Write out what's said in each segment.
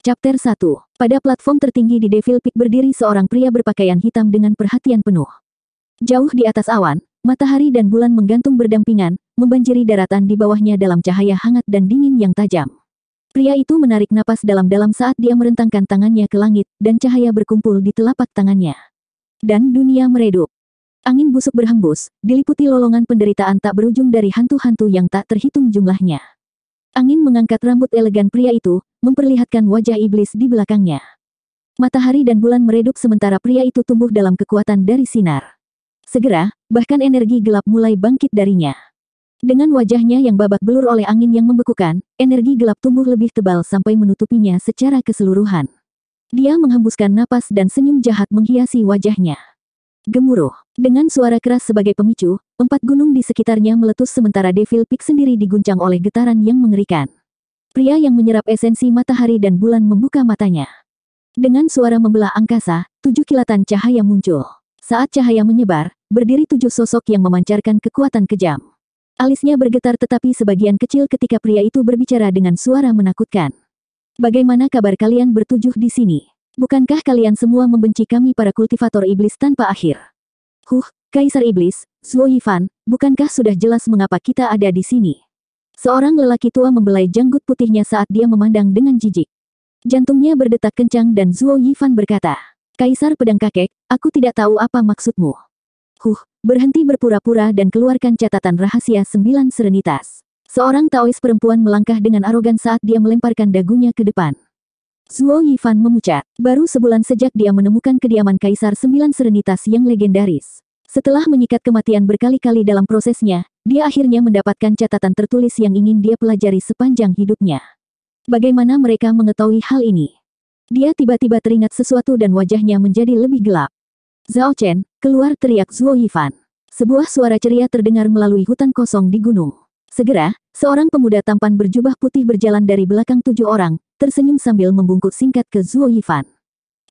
Chapter 1. Pada platform tertinggi di Devil Peak berdiri seorang pria berpakaian hitam dengan perhatian penuh. Jauh di atas awan, matahari dan bulan menggantung berdampingan, membanjiri daratan di bawahnya dalam cahaya hangat dan dingin yang tajam. Pria itu menarik napas dalam-dalam saat dia merentangkan tangannya ke langit, dan cahaya berkumpul di telapak tangannya. Dan dunia meredup. Angin busuk berhembus, diliputi lolongan penderitaan tak berujung dari hantu-hantu yang tak terhitung jumlahnya. Angin mengangkat rambut elegan pria itu, memperlihatkan wajah iblis di belakangnya. Matahari dan bulan meredup sementara pria itu tumbuh dalam kekuatan dari sinar. Segera, bahkan energi gelap mulai bangkit darinya. Dengan wajahnya yang babak belur oleh angin yang membekukan, energi gelap tumbuh lebih tebal sampai menutupinya secara keseluruhan. Dia menghembuskan napas dan senyum jahat menghiasi wajahnya. Gemuruh. Dengan suara keras sebagai pemicu, empat gunung di sekitarnya meletus sementara Devil Peak sendiri diguncang oleh getaran yang mengerikan. Pria yang menyerap esensi matahari dan bulan membuka matanya. Dengan suara membelah angkasa, tujuh kilatan cahaya muncul. Saat cahaya menyebar, berdiri tujuh sosok yang memancarkan kekuatan kejam. Alisnya bergetar tetapi sebagian kecil ketika pria itu berbicara dengan suara menakutkan. Bagaimana kabar kalian bertujuh di sini? Bukankah kalian semua membenci kami para kultivator iblis tanpa akhir? Huh, Kaisar Iblis, Zuo Yifan, bukankah sudah jelas mengapa kita ada di sini? Seorang lelaki tua membelai janggut putihnya saat dia memandang dengan jijik. Jantungnya berdetak kencang dan Zuo Yifan berkata, Kaisar Pedang Kakek, aku tidak tahu apa maksudmu. Huh, berhenti berpura-pura dan keluarkan catatan rahasia sembilan serenitas. Seorang Taois perempuan melangkah dengan arogan saat dia melemparkan dagunya ke depan. Zuo Yifan memucat, baru sebulan sejak dia menemukan kediaman Kaisar Sembilan Serenitas yang legendaris. Setelah menyikat kematian berkali-kali dalam prosesnya, dia akhirnya mendapatkan catatan tertulis yang ingin dia pelajari sepanjang hidupnya. Bagaimana mereka mengetahui hal ini? Dia tiba-tiba teringat sesuatu dan wajahnya menjadi lebih gelap. Zhao Chen, keluar teriak Zuo Yifan. Sebuah suara ceria terdengar melalui hutan kosong di gunung. Segera, seorang pemuda tampan berjubah putih berjalan dari belakang tujuh orang, tersenyum sambil membungkuk singkat ke Zuo Yifan.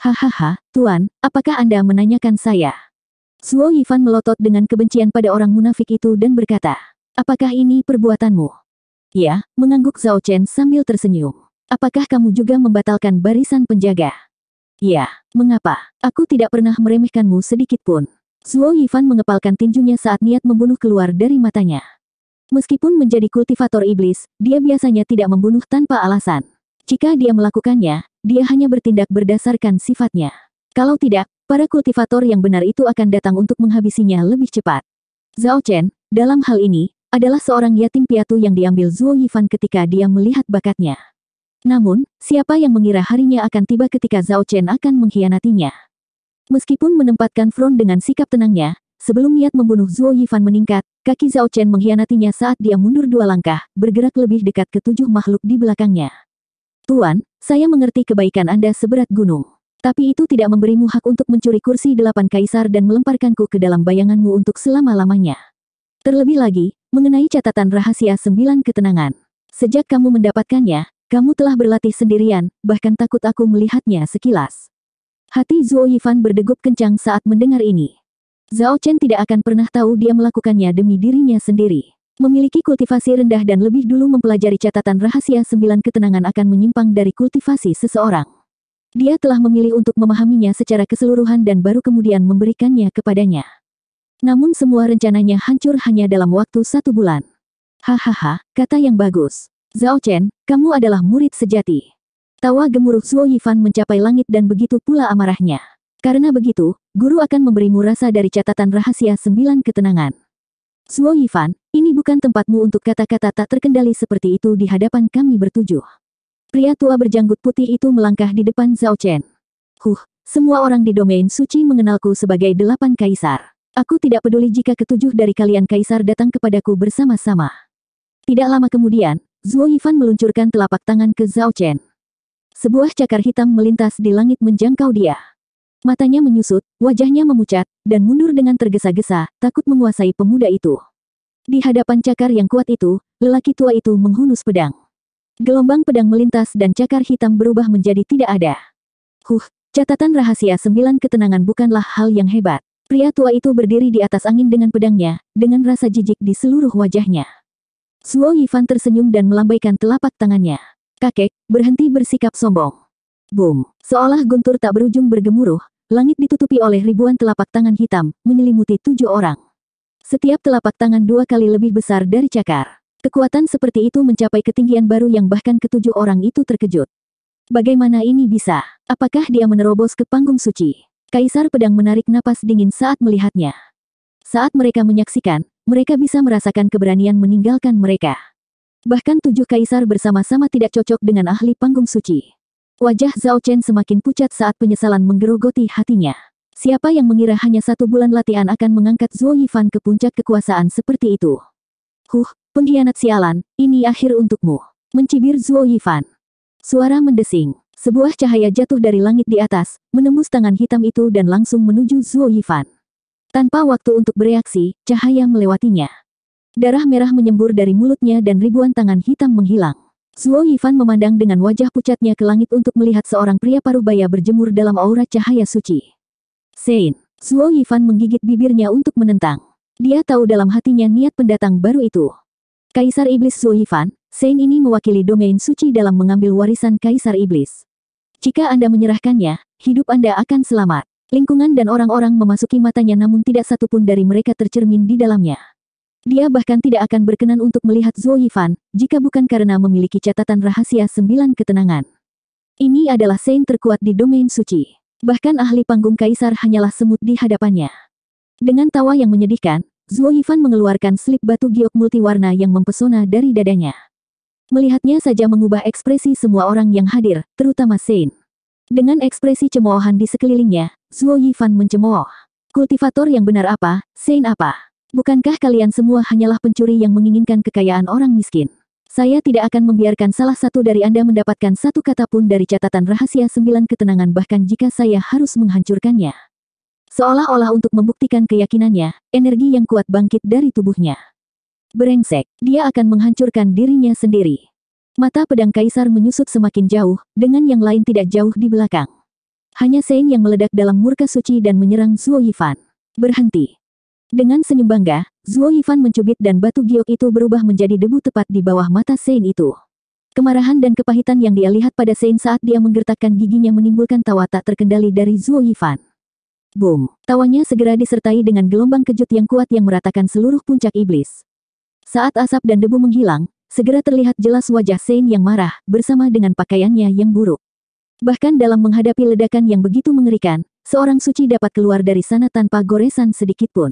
Hahaha, Tuan, apakah Anda menanyakan saya? Zuo Yifan melotot dengan kebencian pada orang munafik itu dan berkata, Apakah ini perbuatanmu? Ya, mengangguk Zhao Chen sambil tersenyum. Apakah kamu juga membatalkan barisan penjaga? Ya, mengapa? Aku tidak pernah meremehkanmu sedikitpun pun. Zuo Yifan mengepalkan tinjunya saat niat membunuh keluar dari matanya. Meskipun menjadi kultivator iblis, dia biasanya tidak membunuh tanpa alasan. Jika dia melakukannya, dia hanya bertindak berdasarkan sifatnya. Kalau tidak, para kultivator yang benar itu akan datang untuk menghabisinya lebih cepat. Zhao Chen, dalam hal ini, adalah seorang yatim piatu yang diambil Zhuo Yifan ketika dia melihat bakatnya. Namun, siapa yang mengira harinya akan tiba ketika Zhao Chen akan mengkhianatinya? Meskipun menempatkan front dengan sikap tenangnya, Sebelum niat membunuh Zuo Yifan meningkat, kaki Zhao Chen mengkhianatinya saat dia mundur dua langkah, bergerak lebih dekat ke tujuh makhluk di belakangnya. Tuan, saya mengerti kebaikan Anda seberat gunung. Tapi itu tidak memberimu hak untuk mencuri kursi delapan kaisar dan melemparkanku ke dalam bayanganmu untuk selama-lamanya. Terlebih lagi, mengenai catatan rahasia sembilan ketenangan. Sejak kamu mendapatkannya, kamu telah berlatih sendirian, bahkan takut aku melihatnya sekilas. Hati Zuo Yifan berdegup kencang saat mendengar ini. Zhao Chen tidak akan pernah tahu dia melakukannya demi dirinya sendiri. Memiliki kultivasi rendah dan lebih dulu mempelajari catatan rahasia sembilan ketenangan akan menyimpang dari kultivasi seseorang. Dia telah memilih untuk memahaminya secara keseluruhan dan baru kemudian memberikannya kepadanya. Namun semua rencananya hancur hanya dalam waktu satu bulan. Hahaha, kata yang bagus. Zhao Chen, kamu adalah murid sejati. Tawa gemuruh Suo Yifan mencapai langit dan begitu pula amarahnya. Karena begitu, guru akan memberimu rasa dari catatan rahasia sembilan ketenangan. Suo Yifan, ini bukan tempatmu untuk kata-kata tak terkendali seperti itu di hadapan kami bertujuh. Pria tua berjanggut putih itu melangkah di depan Zhao Chen. Huh, semua orang di domain suci mengenalku sebagai delapan kaisar. Aku tidak peduli jika ketujuh dari kalian kaisar datang kepadaku bersama-sama. Tidak lama kemudian, Zhuo Yifan meluncurkan telapak tangan ke Zhao Chen. Sebuah cakar hitam melintas di langit menjangkau dia. Matanya menyusut, wajahnya memucat, dan mundur dengan tergesa-gesa, takut menguasai pemuda itu. Di hadapan cakar yang kuat itu, lelaki tua itu menghunus pedang. Gelombang pedang melintas dan cakar hitam berubah menjadi tidak ada. Huh, catatan rahasia sembilan ketenangan bukanlah hal yang hebat. Pria tua itu berdiri di atas angin dengan pedangnya, dengan rasa jijik di seluruh wajahnya. Suo Yifan tersenyum dan melambaikan telapak tangannya. Kakek, berhenti bersikap sombong. Boom. Seolah guntur tak berujung bergemuruh, langit ditutupi oleh ribuan telapak tangan hitam, menyelimuti tujuh orang. Setiap telapak tangan dua kali lebih besar dari cakar. Kekuatan seperti itu mencapai ketinggian baru yang bahkan ketujuh orang itu terkejut. Bagaimana ini bisa? Apakah dia menerobos ke panggung suci? Kaisar pedang menarik napas dingin saat melihatnya. Saat mereka menyaksikan, mereka bisa merasakan keberanian meninggalkan mereka. Bahkan tujuh kaisar bersama-sama tidak cocok dengan ahli panggung suci. Wajah Zhao Chen semakin pucat saat penyesalan menggerogoti hatinya. Siapa yang mengira hanya satu bulan latihan akan mengangkat Zuo Yifan ke puncak kekuasaan seperti itu? Huh, pengkhianat sialan, ini akhir untukmu. Mencibir Zuo Yifan. Suara mendesing. Sebuah cahaya jatuh dari langit di atas, menembus tangan hitam itu dan langsung menuju Zuo Yifan. Tanpa waktu untuk bereaksi, cahaya melewatinya. Darah merah menyembur dari mulutnya dan ribuan tangan hitam menghilang. Zuo Yifan memandang dengan wajah pucatnya ke langit untuk melihat seorang pria Parubaya berjemur dalam aura cahaya suci. Sein, Zuo Yifan menggigit bibirnya untuk menentang. Dia tahu dalam hatinya niat pendatang baru itu. Kaisar Iblis Zuo Yifan, Sein ini mewakili domain suci dalam mengambil warisan Kaisar Iblis. Jika Anda menyerahkannya, hidup Anda akan selamat. Lingkungan dan orang-orang memasuki matanya namun tidak satupun dari mereka tercermin di dalamnya. Dia bahkan tidak akan berkenan untuk melihat Zuo Yifan, jika bukan karena memiliki catatan rahasia sembilan ketenangan. Ini adalah saint terkuat di domain suci. Bahkan ahli panggung kaisar hanyalah semut di hadapannya. Dengan tawa yang menyedihkan, Zuo Yifan mengeluarkan slip batu giok multiwarna yang mempesona dari dadanya. Melihatnya saja mengubah ekspresi semua orang yang hadir, terutama Saint. Dengan ekspresi cemoohan di sekelilingnya, Zuo Yifan mencemooh. Kultivator yang benar apa, Saint apa? Bukankah kalian semua hanyalah pencuri yang menginginkan kekayaan orang miskin? Saya tidak akan membiarkan salah satu dari Anda mendapatkan satu kata pun dari catatan rahasia sembilan ketenangan bahkan jika saya harus menghancurkannya. Seolah-olah untuk membuktikan keyakinannya, energi yang kuat bangkit dari tubuhnya. Berengsek, dia akan menghancurkan dirinya sendiri. Mata pedang kaisar menyusut semakin jauh, dengan yang lain tidak jauh di belakang. Hanya Sein yang meledak dalam murka suci dan menyerang Zuo Yifan. Berhenti. Dengan senyum bangga, Zuo Yifan mencubit dan batu giok itu berubah menjadi debu tepat di bawah mata Sein itu. Kemarahan dan kepahitan yang dia lihat pada Sein saat dia menggertakkan giginya menimbulkan tawa tak terkendali dari Zuo Yifan. Boom! Tawanya segera disertai dengan gelombang kejut yang kuat yang meratakan seluruh puncak iblis. Saat asap dan debu menghilang, segera terlihat jelas wajah Sein yang marah bersama dengan pakaiannya yang buruk. Bahkan dalam menghadapi ledakan yang begitu mengerikan, seorang suci dapat keluar dari sana tanpa goresan sedikitpun.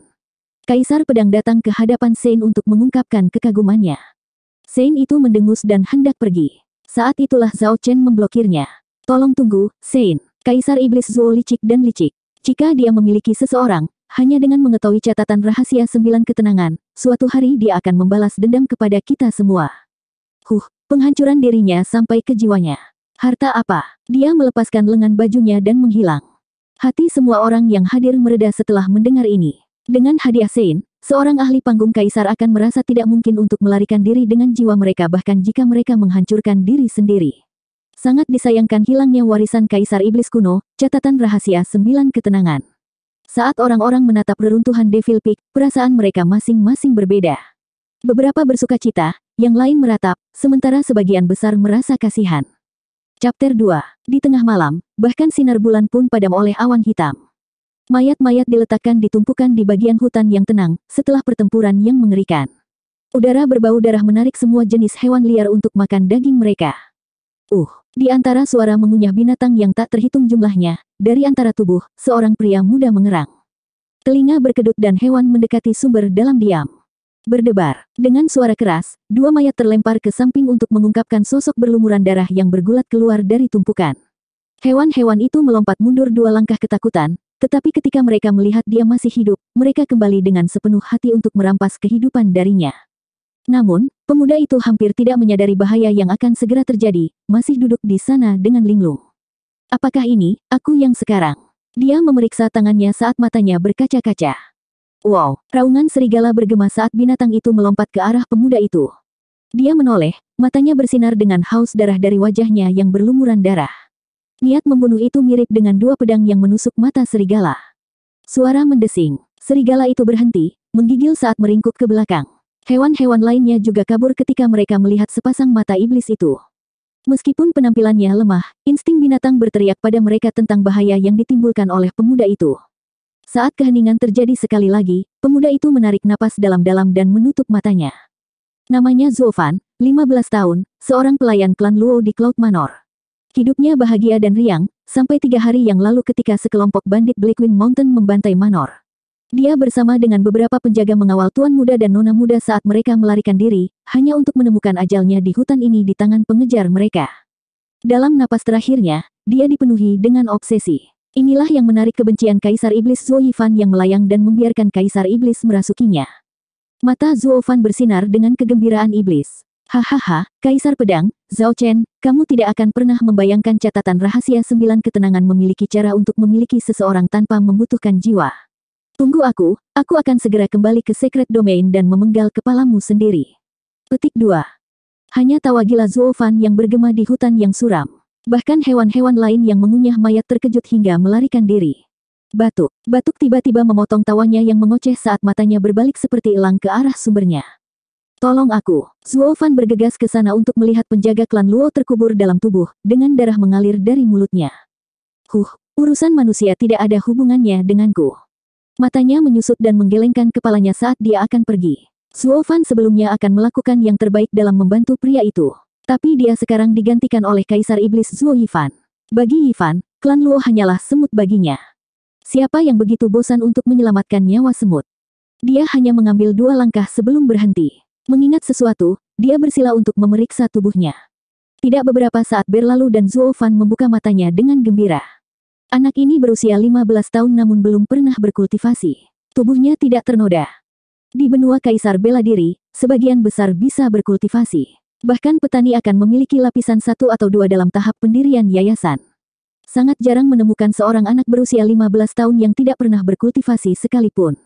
Kaisar Pedang datang ke hadapan Sein untuk mengungkapkan kekagumannya. Sein itu mendengus dan hendak pergi. Saat itulah Zhao Chen memblokirnya. Tolong tunggu, Sein. Kaisar Iblis Zuo licik dan licik. Jika dia memiliki seseorang, hanya dengan mengetahui catatan rahasia sembilan ketenangan, suatu hari dia akan membalas dendam kepada kita semua. Huh, penghancuran dirinya sampai ke jiwanya. Harta apa? Dia melepaskan lengan bajunya dan menghilang. Hati semua orang yang hadir mereda setelah mendengar ini. Dengan hadiah Sein, seorang ahli panggung kaisar akan merasa tidak mungkin untuk melarikan diri dengan jiwa mereka bahkan jika mereka menghancurkan diri sendiri. Sangat disayangkan hilangnya warisan kaisar iblis kuno, catatan rahasia 9 ketenangan. Saat orang-orang menatap reruntuhan Devil Peak, perasaan mereka masing-masing berbeda. Beberapa bersuka cita, yang lain meratap, sementara sebagian besar merasa kasihan. Chapter 2. Di tengah malam, bahkan sinar bulan pun padam oleh awan hitam. Mayat-mayat diletakkan ditumpukan di bagian hutan yang tenang, setelah pertempuran yang mengerikan. Udara berbau darah menarik semua jenis hewan liar untuk makan daging mereka. Uh, di antara suara mengunyah binatang yang tak terhitung jumlahnya, dari antara tubuh, seorang pria muda mengerang. Telinga berkedut dan hewan mendekati sumber dalam diam. Berdebar, dengan suara keras, dua mayat terlempar ke samping untuk mengungkapkan sosok berlumuran darah yang bergulat keluar dari tumpukan. Hewan-hewan itu melompat mundur dua langkah ketakutan, tetapi ketika mereka melihat dia masih hidup, mereka kembali dengan sepenuh hati untuk merampas kehidupan darinya. Namun, pemuda itu hampir tidak menyadari bahaya yang akan segera terjadi, masih duduk di sana dengan linglung. Apakah ini, aku yang sekarang? Dia memeriksa tangannya saat matanya berkaca-kaca. Wow, raungan serigala bergema saat binatang itu melompat ke arah pemuda itu. Dia menoleh, matanya bersinar dengan haus darah dari wajahnya yang berlumuran darah. Niat membunuh itu mirip dengan dua pedang yang menusuk mata serigala. Suara mendesing. Serigala itu berhenti, menggigil saat meringkuk ke belakang. Hewan-hewan lainnya juga kabur ketika mereka melihat sepasang mata iblis itu. Meskipun penampilannya lemah, insting binatang berteriak pada mereka tentang bahaya yang ditimbulkan oleh pemuda itu. Saat keheningan terjadi sekali lagi, pemuda itu menarik napas dalam-dalam dan menutup matanya. Namanya Zofan, 15 tahun, seorang pelayan klan Luo di Cloud Manor. Hidupnya bahagia dan riang, sampai tiga hari yang lalu ketika sekelompok bandit Blackwing Mountain membantai Manor. Dia bersama dengan beberapa penjaga mengawal tuan muda dan nona muda saat mereka melarikan diri, hanya untuk menemukan ajalnya di hutan ini di tangan pengejar mereka. Dalam napas terakhirnya, dia dipenuhi dengan obsesi. Inilah yang menarik kebencian Kaisar Iblis Zuo Yifan yang melayang dan membiarkan Kaisar Iblis merasukinya. Mata Fan bersinar dengan kegembiraan iblis. Hahaha, Kaisar Pedang, Zhao Chen, kamu tidak akan pernah membayangkan catatan rahasia sembilan ketenangan memiliki cara untuk memiliki seseorang tanpa membutuhkan jiwa. Tunggu aku, aku akan segera kembali ke Secret Domain dan memenggal kepalamu sendiri. Petik 2. Hanya tawa gila Fan yang bergema di hutan yang suram. Bahkan hewan-hewan lain yang mengunyah mayat terkejut hingga melarikan diri. Batuk. Batuk tiba-tiba memotong tawanya yang mengoceh saat matanya berbalik seperti elang ke arah sumbernya. Tolong aku. Zuo Fan bergegas ke sana untuk melihat penjaga klan Luo terkubur dalam tubuh, dengan darah mengalir dari mulutnya. Huh, urusan manusia tidak ada hubungannya denganku. Matanya menyusut dan menggelengkan kepalanya saat dia akan pergi. Zuo Fan sebelumnya akan melakukan yang terbaik dalam membantu pria itu. Tapi dia sekarang digantikan oleh Kaisar Iblis Zuo Yifan. Bagi Yifan, klan Luo hanyalah semut baginya. Siapa yang begitu bosan untuk menyelamatkan nyawa semut? Dia hanya mengambil dua langkah sebelum berhenti. Mengingat sesuatu, dia bersila untuk memeriksa tubuhnya. Tidak beberapa saat berlalu dan Zuo Fan membuka matanya dengan gembira. Anak ini berusia 15 tahun namun belum pernah berkultivasi. Tubuhnya tidak ternoda. Di benua kaisar bela diri, sebagian besar bisa berkultivasi. Bahkan petani akan memiliki lapisan satu atau dua dalam tahap pendirian yayasan. Sangat jarang menemukan seorang anak berusia 15 tahun yang tidak pernah berkultivasi sekalipun.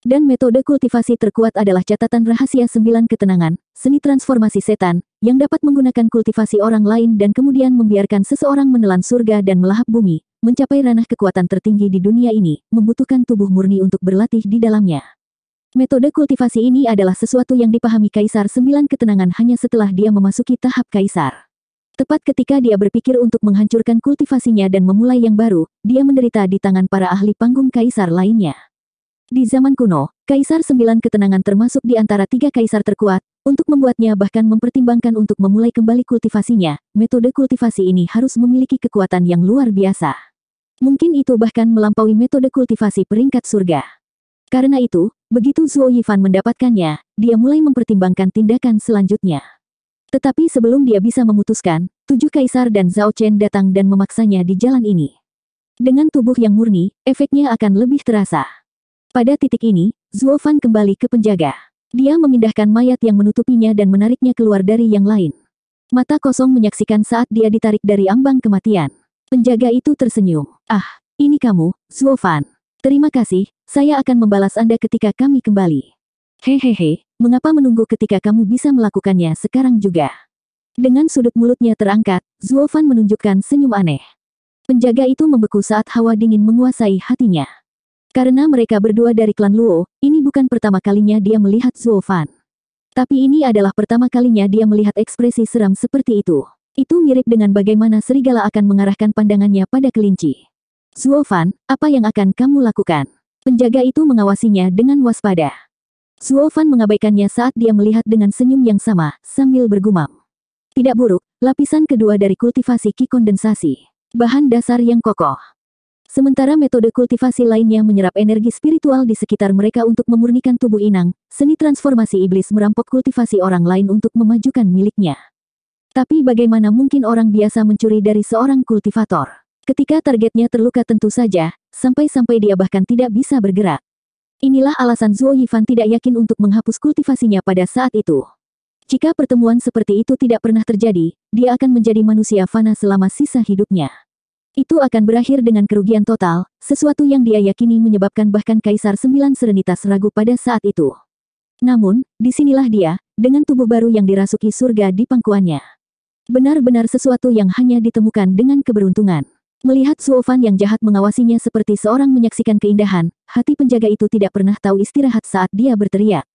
Dan metode kultivasi terkuat adalah catatan rahasia sembilan ketenangan, seni transformasi setan, yang dapat menggunakan kultivasi orang lain dan kemudian membiarkan seseorang menelan surga dan melahap bumi, mencapai ranah kekuatan tertinggi di dunia ini, membutuhkan tubuh murni untuk berlatih di dalamnya. Metode kultivasi ini adalah sesuatu yang dipahami Kaisar sembilan ketenangan hanya setelah dia memasuki tahap Kaisar. Tepat ketika dia berpikir untuk menghancurkan kultivasinya dan memulai yang baru, dia menderita di tangan para ahli panggung kaisar lainnya. Di zaman kuno, Kaisar Sembilan Ketenangan termasuk di antara tiga kaisar terkuat, untuk membuatnya bahkan mempertimbangkan untuk memulai kembali kultivasinya, metode kultivasi ini harus memiliki kekuatan yang luar biasa. Mungkin itu bahkan melampaui metode kultivasi peringkat surga. Karena itu, begitu Zuo Yifan mendapatkannya, dia mulai mempertimbangkan tindakan selanjutnya. Tetapi sebelum dia bisa memutuskan, tujuh kaisar dan Zhao Chen datang dan memaksanya di jalan ini. Dengan tubuh yang murni, efeknya akan lebih terasa. Pada titik ini, Zuofan kembali ke penjaga. Dia memindahkan mayat yang menutupinya dan menariknya keluar dari yang lain. Mata kosong menyaksikan saat dia ditarik dari ambang kematian. Penjaga itu tersenyum. Ah, ini kamu, Zuofan. Terima kasih, saya akan membalas Anda ketika kami kembali. Hehehe, mengapa menunggu ketika kamu bisa melakukannya sekarang juga? Dengan sudut mulutnya terangkat, Zuofan menunjukkan senyum aneh. Penjaga itu membeku saat hawa dingin menguasai hatinya. Karena mereka berdua dari klan Luo, ini bukan pertama kalinya dia melihat Zuo Tapi ini adalah pertama kalinya dia melihat ekspresi seram seperti itu. Itu mirip dengan bagaimana serigala akan mengarahkan pandangannya pada kelinci. Zuo apa yang akan kamu lakukan? Penjaga itu mengawasinya dengan waspada. Zuo mengabaikannya saat dia melihat dengan senyum yang sama, sambil bergumam. Tidak buruk, lapisan kedua dari kultivasi ki kondensasi. Bahan dasar yang kokoh. Sementara metode kultivasi lainnya menyerap energi spiritual di sekitar mereka untuk memurnikan tubuh inang, seni transformasi iblis merampok kultivasi orang lain untuk memajukan miliknya. Tapi bagaimana mungkin orang biasa mencuri dari seorang kultivator? Ketika targetnya terluka tentu saja, sampai-sampai dia bahkan tidak bisa bergerak. Inilah alasan Zuo Yifan tidak yakin untuk menghapus kultivasinya pada saat itu. Jika pertemuan seperti itu tidak pernah terjadi, dia akan menjadi manusia fana selama sisa hidupnya. Itu akan berakhir dengan kerugian total, sesuatu yang dia yakini menyebabkan bahkan Kaisar Sembilan Serenitas ragu pada saat itu. Namun, disinilah dia, dengan tubuh baru yang dirasuki surga di pangkuannya. Benar-benar sesuatu yang hanya ditemukan dengan keberuntungan. Melihat Suofan yang jahat mengawasinya seperti seorang menyaksikan keindahan, hati penjaga itu tidak pernah tahu istirahat saat dia berteriak.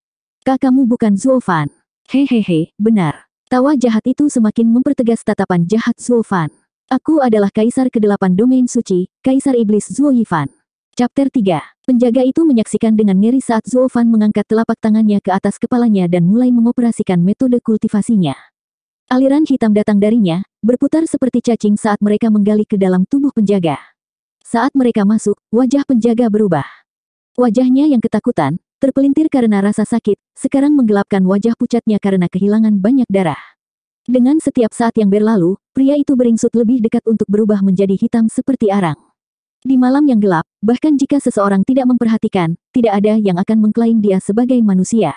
Kakakmu bukan Suofan. Hehehe, benar. Tawa jahat itu semakin mempertegas tatapan jahat Suofan. Aku adalah kaisar ke-8 domain suci, kaisar iblis Zuo Yifan. Chapter 3. Penjaga itu menyaksikan dengan ngeri saat Zuo Fan mengangkat telapak tangannya ke atas kepalanya dan mulai mengoperasikan metode kultivasinya. Aliran hitam datang darinya, berputar seperti cacing saat mereka menggali ke dalam tubuh penjaga. Saat mereka masuk, wajah penjaga berubah. Wajahnya yang ketakutan, terpelintir karena rasa sakit, sekarang menggelapkan wajah pucatnya karena kehilangan banyak darah. Dengan setiap saat yang berlalu, pria itu beringsut lebih dekat untuk berubah menjadi hitam seperti arang. Di malam yang gelap, bahkan jika seseorang tidak memperhatikan, tidak ada yang akan mengklaim dia sebagai manusia.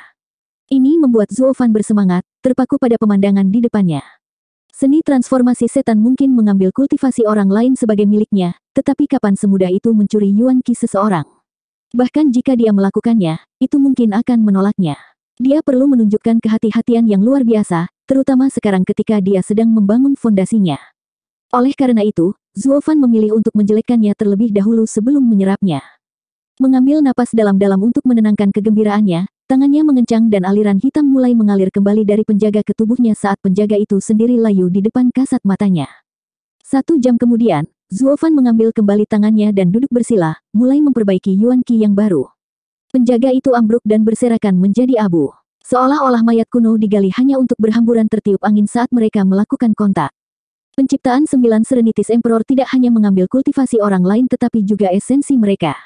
Ini membuat Zuofan bersemangat, terpaku pada pemandangan di depannya. Seni transformasi setan mungkin mengambil kultivasi orang lain sebagai miliknya, tetapi kapan semudah itu mencuri Yuan Qi seseorang? Bahkan jika dia melakukannya, itu mungkin akan menolaknya. Dia perlu menunjukkan kehati-hatian yang luar biasa, terutama sekarang ketika dia sedang membangun fondasinya. Oleh karena itu, Zuofan memilih untuk menjelekkannya terlebih dahulu sebelum menyerapnya. Mengambil napas dalam-dalam untuk menenangkan kegembiraannya, tangannya mengencang dan aliran hitam mulai mengalir kembali dari penjaga ke tubuhnya saat penjaga itu sendiri layu di depan kasat matanya. Satu jam kemudian, Zuofan mengambil kembali tangannya dan duduk bersila, mulai memperbaiki Yuan Qi yang baru. Penjaga itu ambruk dan berserakan menjadi abu. Seolah-olah mayat kuno digali hanya untuk berhamburan tertiup angin saat mereka melakukan kontak. Penciptaan sembilan Serenitis Emperor tidak hanya mengambil kultivasi orang lain tetapi juga esensi mereka.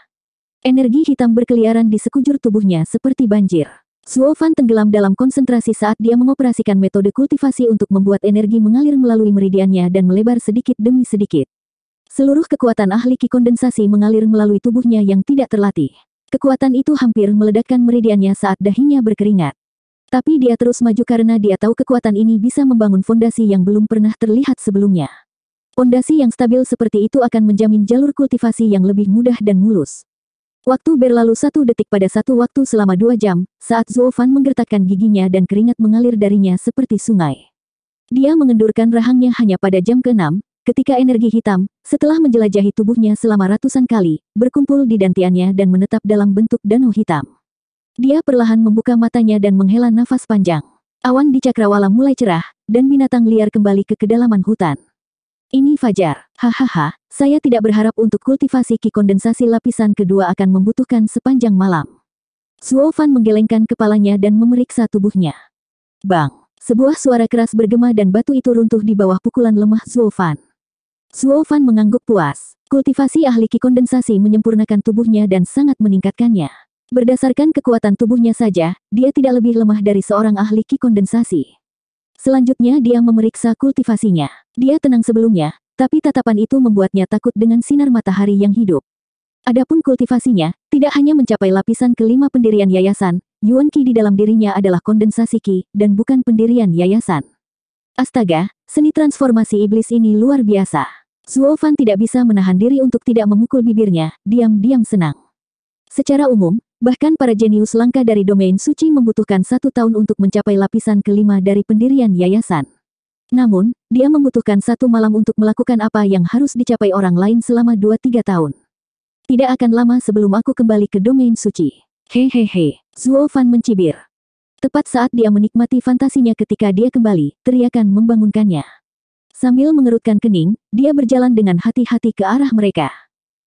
Energi hitam berkeliaran di sekujur tubuhnya seperti banjir. Suofan tenggelam dalam konsentrasi saat dia mengoperasikan metode kultivasi untuk membuat energi mengalir melalui meridiannya dan melebar sedikit demi sedikit. Seluruh kekuatan ahli ki kondensasi mengalir melalui tubuhnya yang tidak terlatih. Kekuatan itu hampir meledakkan meridiannya saat dahinya berkeringat. Tapi dia terus maju karena dia tahu kekuatan ini bisa membangun fondasi yang belum pernah terlihat sebelumnya. Fondasi yang stabil seperti itu akan menjamin jalur kultivasi yang lebih mudah dan mulus. Waktu berlalu satu detik pada satu waktu selama dua jam, saat Fan menggertakkan giginya dan keringat mengalir darinya seperti sungai. Dia mengendurkan rahangnya hanya pada jam ke-6, ketika energi hitam, setelah menjelajahi tubuhnya selama ratusan kali, berkumpul di dantiannya dan menetap dalam bentuk danau hitam. Dia perlahan membuka matanya dan menghela nafas panjang. Awan di cakrawala mulai cerah, dan binatang liar kembali ke kedalaman hutan. Ini Fajar, hahaha, saya tidak berharap untuk kultivasi ki kondensasi lapisan kedua akan membutuhkan sepanjang malam. Suofan menggelengkan kepalanya dan memeriksa tubuhnya. Bang, sebuah suara keras bergema dan batu itu runtuh di bawah pukulan lemah Suofan. Suofan mengangguk puas, kultivasi ahli ki kondensasi menyempurnakan tubuhnya dan sangat meningkatkannya. Berdasarkan kekuatan tubuhnya saja, dia tidak lebih lemah dari seorang ahli ki kondensasi. Selanjutnya dia memeriksa kultivasinya. Dia tenang sebelumnya, tapi tatapan itu membuatnya takut dengan sinar matahari yang hidup. Adapun kultivasinya, tidak hanya mencapai lapisan kelima pendirian yayasan, Yuan Qi di dalam dirinya adalah kondensasi Ki, dan bukan pendirian yayasan. Astaga, seni transformasi iblis ini luar biasa. Zuo Fan tidak bisa menahan diri untuk tidak memukul bibirnya, diam-diam senang. Secara umum, Bahkan para jenius langka dari domain suci membutuhkan satu tahun untuk mencapai lapisan kelima dari pendirian yayasan. Namun, dia membutuhkan satu malam untuk melakukan apa yang harus dicapai orang lain selama dua tiga tahun. Tidak akan lama sebelum aku kembali ke domain suci. Hehehe, Zuo Fan mencibir. Tepat saat dia menikmati fantasinya ketika dia kembali, teriakan membangunkannya. Sambil mengerutkan kening, dia berjalan dengan hati-hati ke arah mereka.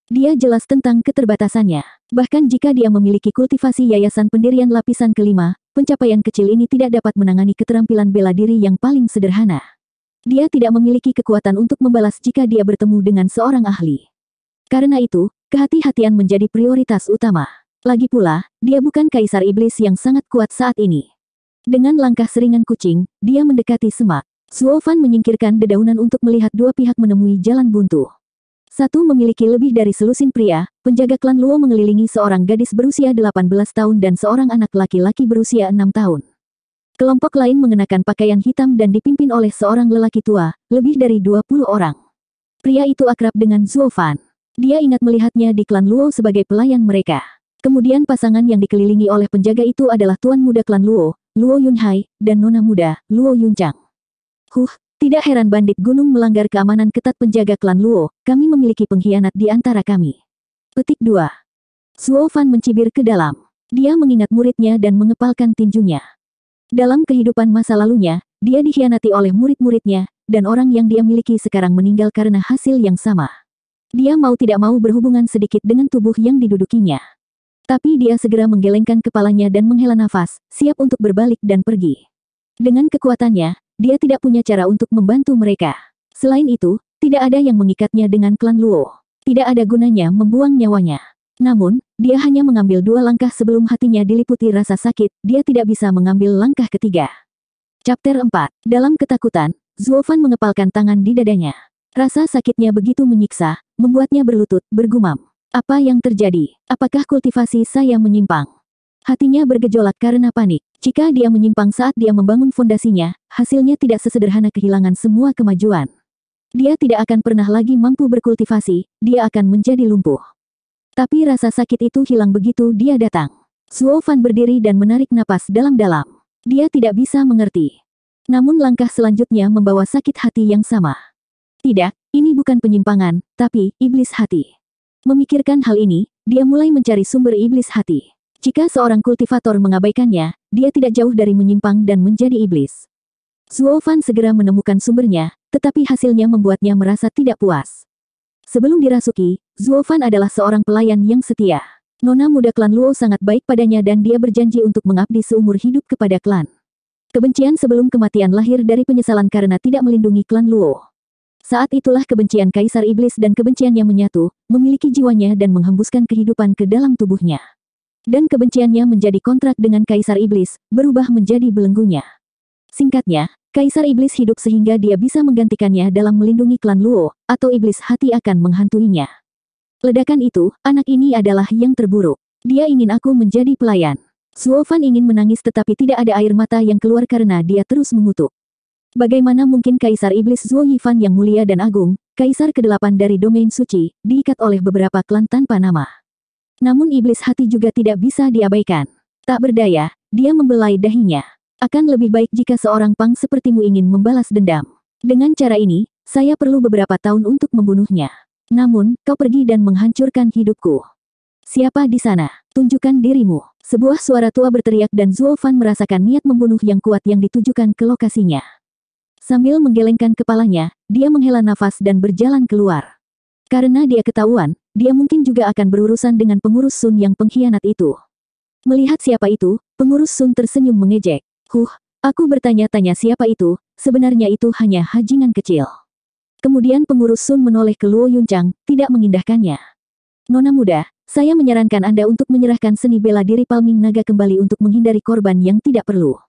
Dia jelas tentang keterbatasannya. Bahkan jika dia memiliki kultivasi yayasan pendirian lapisan kelima, pencapaian kecil ini tidak dapat menangani keterampilan bela diri yang paling sederhana. Dia tidak memiliki kekuatan untuk membalas jika dia bertemu dengan seorang ahli. Karena itu, kehati-hatian menjadi prioritas utama. Lagi pula, dia bukan kaisar iblis yang sangat kuat saat ini. Dengan langkah seringan kucing, dia mendekati semak. Suofan menyingkirkan dedaunan untuk melihat dua pihak menemui jalan buntu. Satu memiliki lebih dari selusin pria, penjaga klan Luo mengelilingi seorang gadis berusia 18 tahun dan seorang anak laki-laki berusia 6 tahun. Kelompok lain mengenakan pakaian hitam dan dipimpin oleh seorang lelaki tua, lebih dari 20 orang. Pria itu akrab dengan Zuo Fan. Dia ingat melihatnya di klan Luo sebagai pelayan mereka. Kemudian pasangan yang dikelilingi oleh penjaga itu adalah tuan muda klan Luo, Luo Yunhai, dan nona muda, Luo Yunchang. Huh, tidak heran bandit gunung melanggar keamanan ketat penjaga klan Luo, kami memiliki pengkhianat di antara kami. Petik 2. Suo Fan mencibir ke dalam. Dia mengingat muridnya dan mengepalkan tinjunya. Dalam kehidupan masa lalunya, dia dikhianati oleh murid-muridnya, dan orang yang dia miliki sekarang meninggal karena hasil yang sama. Dia mau tidak mau berhubungan sedikit dengan tubuh yang didudukinya. Tapi dia segera menggelengkan kepalanya dan menghela nafas, siap untuk berbalik dan pergi. Dengan kekuatannya, dia tidak punya cara untuk membantu mereka. Selain itu, tidak ada yang mengikatnya dengan klan Luo. Tidak ada gunanya membuang nyawanya. Namun, dia hanya mengambil dua langkah sebelum hatinya diliputi rasa sakit, dia tidak bisa mengambil langkah ketiga. Chapter 4 Dalam ketakutan, Zuofan mengepalkan tangan di dadanya. Rasa sakitnya begitu menyiksa, membuatnya berlutut, bergumam. Apa yang terjadi? Apakah kultivasi saya menyimpang? Hatinya bergejolak karena panik. Jika dia menyimpang saat dia membangun fondasinya, hasilnya tidak sesederhana kehilangan semua kemajuan. Dia tidak akan pernah lagi mampu berkultivasi, dia akan menjadi lumpuh. Tapi rasa sakit itu hilang begitu dia datang. Suo Fan berdiri dan menarik napas dalam-dalam. Dia tidak bisa mengerti. Namun langkah selanjutnya membawa sakit hati yang sama. Tidak, ini bukan penyimpangan, tapi iblis hati. Memikirkan hal ini, dia mulai mencari sumber iblis hati. Jika seorang kultivator mengabaikannya, dia tidak jauh dari menyimpang dan menjadi iblis. Zuo Fan segera menemukan sumbernya, tetapi hasilnya membuatnya merasa tidak puas. Sebelum dirasuki, Zuo Fan adalah seorang pelayan yang setia. Nona muda klan Luo sangat baik padanya dan dia berjanji untuk mengabdi seumur hidup kepada klan. Kebencian sebelum kematian lahir dari penyesalan karena tidak melindungi klan Luo. Saat itulah kebencian Kaisar Iblis dan kebenciannya menyatu, memiliki jiwanya dan menghembuskan kehidupan ke dalam tubuhnya dan kebenciannya menjadi kontrak dengan Kaisar Iblis, berubah menjadi belenggunya. Singkatnya, Kaisar Iblis hidup sehingga dia bisa menggantikannya dalam melindungi klan Luo, atau Iblis hati akan menghantuinya. Ledakan itu, anak ini adalah yang terburuk. Dia ingin aku menjadi pelayan. Suofan ingin menangis tetapi tidak ada air mata yang keluar karena dia terus mengutuk. Bagaimana mungkin Kaisar Iblis Zuo Yifan yang mulia dan agung, Kaisar ke-8 dari domain suci, diikat oleh beberapa klan tanpa nama. Namun iblis hati juga tidak bisa diabaikan. Tak berdaya, dia membelai dahinya. Akan lebih baik jika seorang pang sepertimu ingin membalas dendam. Dengan cara ini, saya perlu beberapa tahun untuk membunuhnya. Namun, kau pergi dan menghancurkan hidupku. Siapa di sana? Tunjukkan dirimu. Sebuah suara tua berteriak dan Zulfan merasakan niat membunuh yang kuat yang ditujukan ke lokasinya. Sambil menggelengkan kepalanya, dia menghela nafas dan berjalan keluar. Karena dia ketahuan, dia mungkin juga akan berurusan dengan pengurus Sun yang pengkhianat itu. Melihat siapa itu, pengurus Sun tersenyum mengejek. Huh, aku bertanya-tanya siapa itu, sebenarnya itu hanya hajingan kecil. Kemudian pengurus Sun menoleh ke Luo Yuncang, tidak mengindahkannya. Nona muda, saya menyarankan Anda untuk menyerahkan seni bela diri palming naga kembali untuk menghindari korban yang tidak perlu.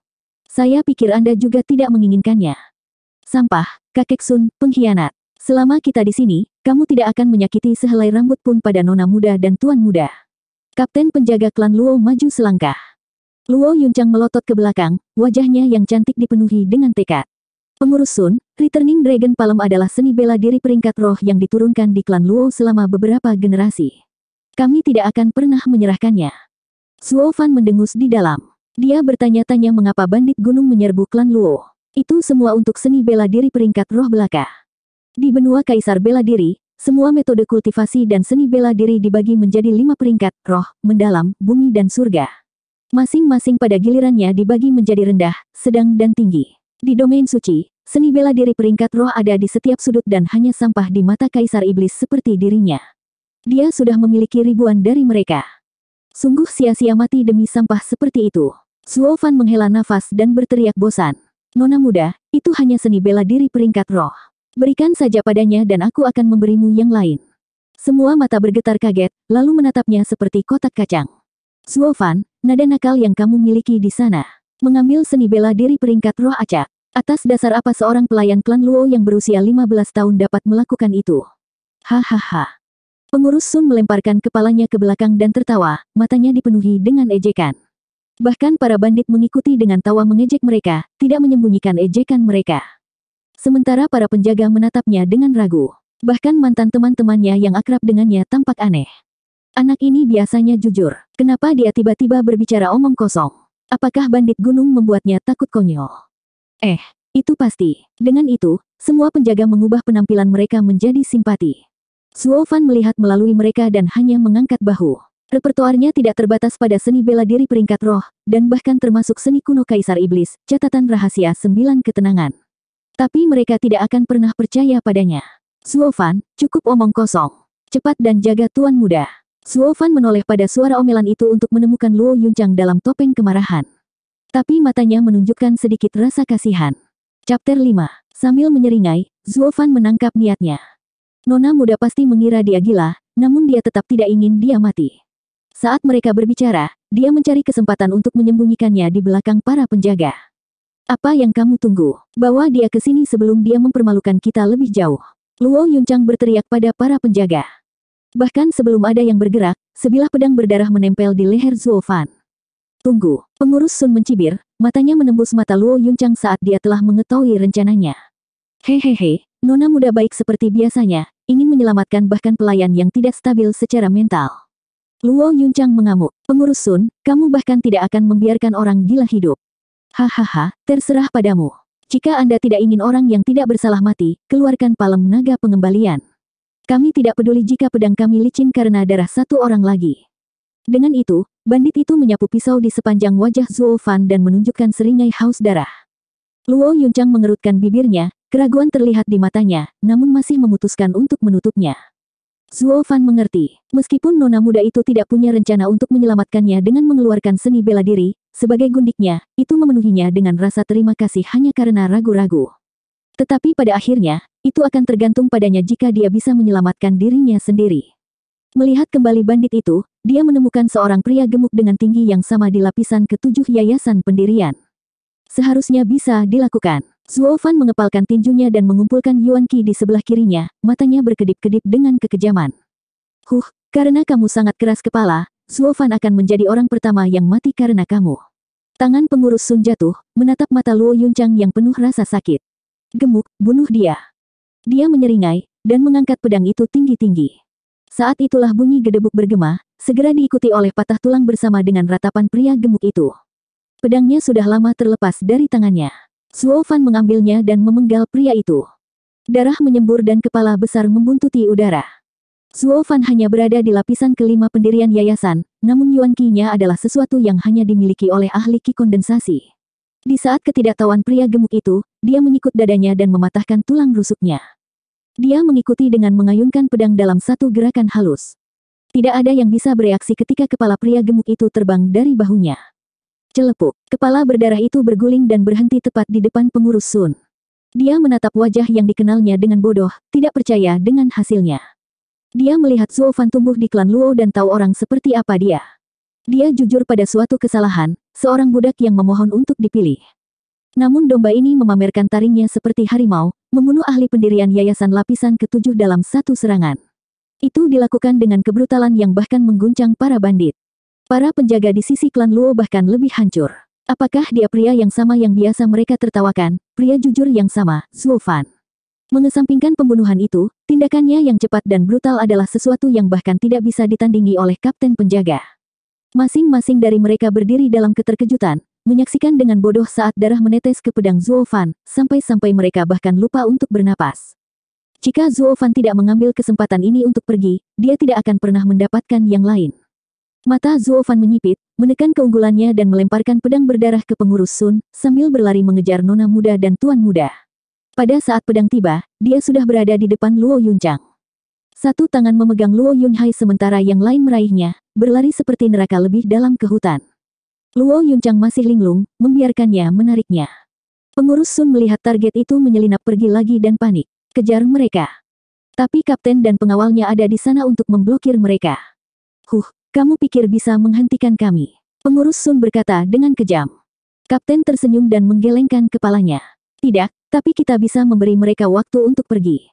Saya pikir Anda juga tidak menginginkannya. Sampah, kakek Sun, pengkhianat. Selama kita di sini, kamu tidak akan menyakiti sehelai rambut pun pada nona muda dan tuan muda. Kapten penjaga klan Luo maju selangkah. Luo Yuncang melotot ke belakang, wajahnya yang cantik dipenuhi dengan tekad. Pengurus Sun, Returning Dragon Palem adalah seni bela diri peringkat roh yang diturunkan di klan Luo selama beberapa generasi. Kami tidak akan pernah menyerahkannya. Suo Fan mendengus di dalam. Dia bertanya-tanya mengapa bandit gunung menyerbu klan Luo. Itu semua untuk seni bela diri peringkat roh belaka. Di benua Kaisar Bela Diri, semua metode kultivasi dan seni bela diri dibagi menjadi lima peringkat, roh, mendalam, bumi dan surga. Masing-masing pada gilirannya dibagi menjadi rendah, sedang dan tinggi. Di domain suci, seni bela diri peringkat roh ada di setiap sudut dan hanya sampah di mata kaisar iblis seperti dirinya. Dia sudah memiliki ribuan dari mereka. Sungguh sia-sia mati demi sampah seperti itu. Suofan menghela nafas dan berteriak bosan. Nona muda, itu hanya seni bela diri peringkat roh. Berikan saja padanya dan aku akan memberimu yang lain. Semua mata bergetar kaget, lalu menatapnya seperti kotak kacang. Suofan, nada nakal yang kamu miliki di sana. Mengambil seni bela diri peringkat roh acak. Atas dasar apa seorang pelayan klan Luo yang berusia 15 tahun dapat melakukan itu? Hahaha. Pengurus Sun melemparkan kepalanya ke belakang dan tertawa, matanya dipenuhi dengan ejekan. Bahkan para bandit mengikuti dengan tawa mengejek mereka, tidak menyembunyikan ejekan mereka. Sementara para penjaga menatapnya dengan ragu. Bahkan mantan teman-temannya yang akrab dengannya tampak aneh. Anak ini biasanya jujur. Kenapa dia tiba-tiba berbicara omong kosong? Apakah bandit gunung membuatnya takut konyol? Eh, itu pasti. Dengan itu, semua penjaga mengubah penampilan mereka menjadi simpati. Suo Fan melihat melalui mereka dan hanya mengangkat bahu. Repertoarnya tidak terbatas pada seni bela diri peringkat roh, dan bahkan termasuk seni kuno Kaisar Iblis, catatan rahasia sembilan ketenangan. Tapi mereka tidak akan pernah percaya padanya. Suofan, cukup omong kosong. Cepat dan jaga tuan muda. Suofan menoleh pada suara omelan itu untuk menemukan Luo Yunchang dalam topeng kemarahan. Tapi matanya menunjukkan sedikit rasa kasihan. Chapter 5. Sambil menyeringai, Zuofan menangkap niatnya. Nona muda pasti mengira dia gila, namun dia tetap tidak ingin dia mati. Saat mereka berbicara, dia mencari kesempatan untuk menyembunyikannya di belakang para penjaga. Apa yang kamu tunggu? Bawa dia ke sini sebelum dia mempermalukan kita lebih jauh. Luo Yuncang berteriak pada para penjaga. Bahkan sebelum ada yang bergerak, sebilah pedang berdarah menempel di leher Zuo Tunggu, pengurus Sun mencibir, matanya menembus mata Luo Yuncang saat dia telah mengetahui rencananya. Hehehe, nona muda baik seperti biasanya, ingin menyelamatkan bahkan pelayan yang tidak stabil secara mental. Luo Yuncang mengamuk, pengurus Sun, kamu bahkan tidak akan membiarkan orang gila hidup. Hahaha, terserah padamu. Jika Anda tidak ingin orang yang tidak bersalah mati, keluarkan palem naga pengembalian. Kami tidak peduli jika pedang kami licin karena darah satu orang lagi. Dengan itu, bandit itu menyapu pisau di sepanjang wajah Zuo Fan dan menunjukkan seringai haus darah. Luo Yunchang mengerutkan bibirnya, keraguan terlihat di matanya, namun masih memutuskan untuk menutupnya. Zuo Fan mengerti, meskipun nona muda itu tidak punya rencana untuk menyelamatkannya dengan mengeluarkan seni bela diri, sebagai gundiknya, itu memenuhinya dengan rasa terima kasih hanya karena ragu-ragu. Tetapi pada akhirnya, itu akan tergantung padanya jika dia bisa menyelamatkan dirinya sendiri. Melihat kembali bandit itu, dia menemukan seorang pria gemuk dengan tinggi yang sama di lapisan ketujuh yayasan pendirian. Seharusnya bisa dilakukan. Zuo Fan mengepalkan tinjunya dan mengumpulkan Yuan Qi di sebelah kirinya, matanya berkedip-kedip dengan kekejaman. Huh, karena kamu sangat keras kepala, Zuo Fan akan menjadi orang pertama yang mati karena kamu. Tangan pengurus Sun jatuh, menatap mata Luo Yuncang yang penuh rasa sakit. Gemuk, bunuh dia. Dia menyeringai, dan mengangkat pedang itu tinggi-tinggi. Saat itulah bunyi gedebuk bergema, segera diikuti oleh patah tulang bersama dengan ratapan pria gemuk itu. Pedangnya sudah lama terlepas dari tangannya. Suofan mengambilnya dan memenggal pria itu. Darah menyembur dan kepala besar membuntuti udara. Suofan hanya berada di lapisan kelima pendirian yayasan, namun Yuan Qi-nya adalah sesuatu yang hanya dimiliki oleh ahli Qi kondensasi. Di saat ketidaktahuan pria gemuk itu, dia menyikut dadanya dan mematahkan tulang rusuknya. Dia mengikuti dengan mengayunkan pedang dalam satu gerakan halus. Tidak ada yang bisa bereaksi ketika kepala pria gemuk itu terbang dari bahunya. Celepuk, kepala berdarah itu berguling dan berhenti tepat di depan pengurus Sun. Dia menatap wajah yang dikenalnya dengan bodoh, tidak percaya dengan hasilnya. Dia melihat Fan tumbuh di klan Luo dan tahu orang seperti apa dia. Dia jujur pada suatu kesalahan, seorang budak yang memohon untuk dipilih. Namun domba ini memamerkan taringnya seperti harimau, membunuh ahli pendirian yayasan lapisan ketujuh dalam satu serangan. Itu dilakukan dengan kebrutalan yang bahkan mengguncang para bandit. Para penjaga di sisi klan Luo bahkan lebih hancur. Apakah dia pria yang sama yang biasa mereka tertawakan, pria jujur yang sama, Zulfan? Mengesampingkan pembunuhan itu, tindakannya yang cepat dan brutal adalah sesuatu yang bahkan tidak bisa ditandingi oleh kapten penjaga. Masing-masing dari mereka berdiri dalam keterkejutan, menyaksikan dengan bodoh saat darah menetes ke pedang Zulfan, sampai-sampai mereka bahkan lupa untuk bernapas. Jika Zulfan tidak mengambil kesempatan ini untuk pergi, dia tidak akan pernah mendapatkan yang lain. Mata Fan menyipit, menekan keunggulannya dan melemparkan pedang berdarah ke pengurus Sun, sambil berlari mengejar nona muda dan tuan muda. Pada saat pedang tiba, dia sudah berada di depan Luo Yunchang. Satu tangan memegang Luo Yunhai sementara yang lain meraihnya, berlari seperti neraka lebih dalam ke hutan. Luo Yunchang masih linglung, membiarkannya menariknya. Pengurus Sun melihat target itu menyelinap pergi lagi dan panik. Kejar mereka. Tapi kapten dan pengawalnya ada di sana untuk memblokir mereka. Huh, kamu pikir bisa menghentikan kami? Pengurus Sun berkata dengan kejam. Kapten tersenyum dan menggelengkan kepalanya. Tidak, tapi kita bisa memberi mereka waktu untuk pergi.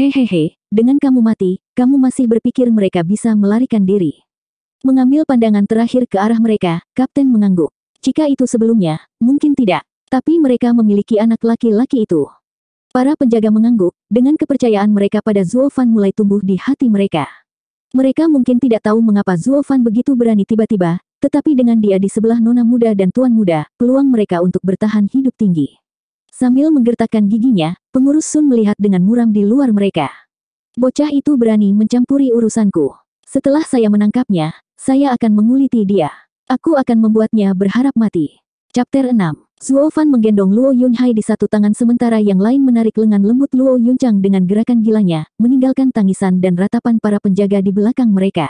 Hehehe, dengan kamu mati, kamu masih berpikir mereka bisa melarikan diri. Mengambil pandangan terakhir ke arah mereka, Kapten mengangguk. Jika itu sebelumnya, mungkin tidak. Tapi mereka memiliki anak laki-laki itu. Para penjaga mengangguk, dengan kepercayaan mereka pada Fan mulai tumbuh di hati mereka. Mereka mungkin tidak tahu mengapa Fan begitu berani tiba-tiba, tetapi dengan dia di sebelah nona muda dan tuan muda, peluang mereka untuk bertahan hidup tinggi. Sambil menggertakkan giginya, pengurus Sun melihat dengan muram di luar mereka. Bocah itu berani mencampuri urusanku. Setelah saya menangkapnya, saya akan menguliti dia. Aku akan membuatnya berharap mati. Chapter 6 Zuo Fan menggendong Luo Yunhai di satu tangan sementara yang lain menarik lengan lembut Luo Yunchang dengan gerakan gilanya, meninggalkan tangisan dan ratapan para penjaga di belakang mereka.